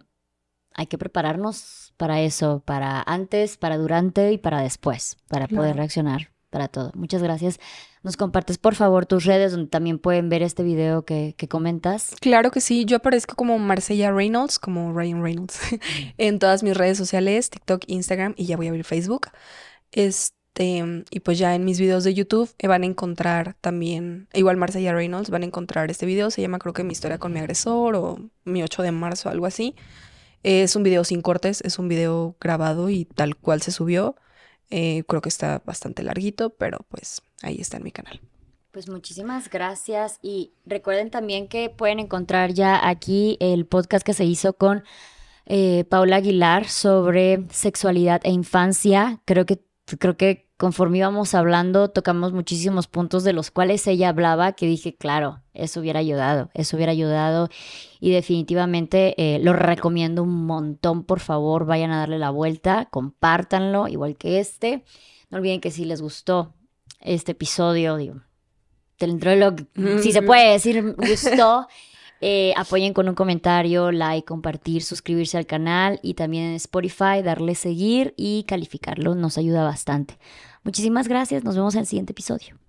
hay que prepararnos para eso, para antes, para durante y para después, para poder reaccionar para todo. Muchas gracias. Nos compartes, por favor, tus redes donde también pueden ver este video que, que comentas. Claro que sí. Yo aparezco como Marcella Reynolds, como Ryan Reynolds, en todas mis redes sociales, TikTok, Instagram y ya voy a abrir Facebook. Este este, y pues ya en mis videos de YouTube eh, van a encontrar también, igual y Reynolds van a encontrar este video, se llama creo que Mi historia con mi agresor o Mi 8 de marzo, algo así. Es un video sin cortes, es un video grabado y tal cual se subió. Eh, creo que está bastante larguito, pero pues ahí está en mi canal. Pues muchísimas gracias y recuerden también que pueden encontrar ya aquí el podcast que se hizo con eh, Paula Aguilar sobre sexualidad e infancia. Creo que pues, creo que conforme íbamos hablando, tocamos muchísimos puntos de los cuales ella hablaba, que dije, claro, eso hubiera ayudado, eso hubiera ayudado. Y definitivamente eh, lo recomiendo un montón, por favor, vayan a darle la vuelta, compártanlo, igual que este. No olviden que si les gustó este episodio, digo, dentro de lo si se puede decir, gustó. Eh, apoyen con un comentario, like, compartir, suscribirse al canal y también en Spotify, darle seguir y calificarlo. Nos ayuda bastante. Muchísimas gracias. Nos vemos en el siguiente episodio.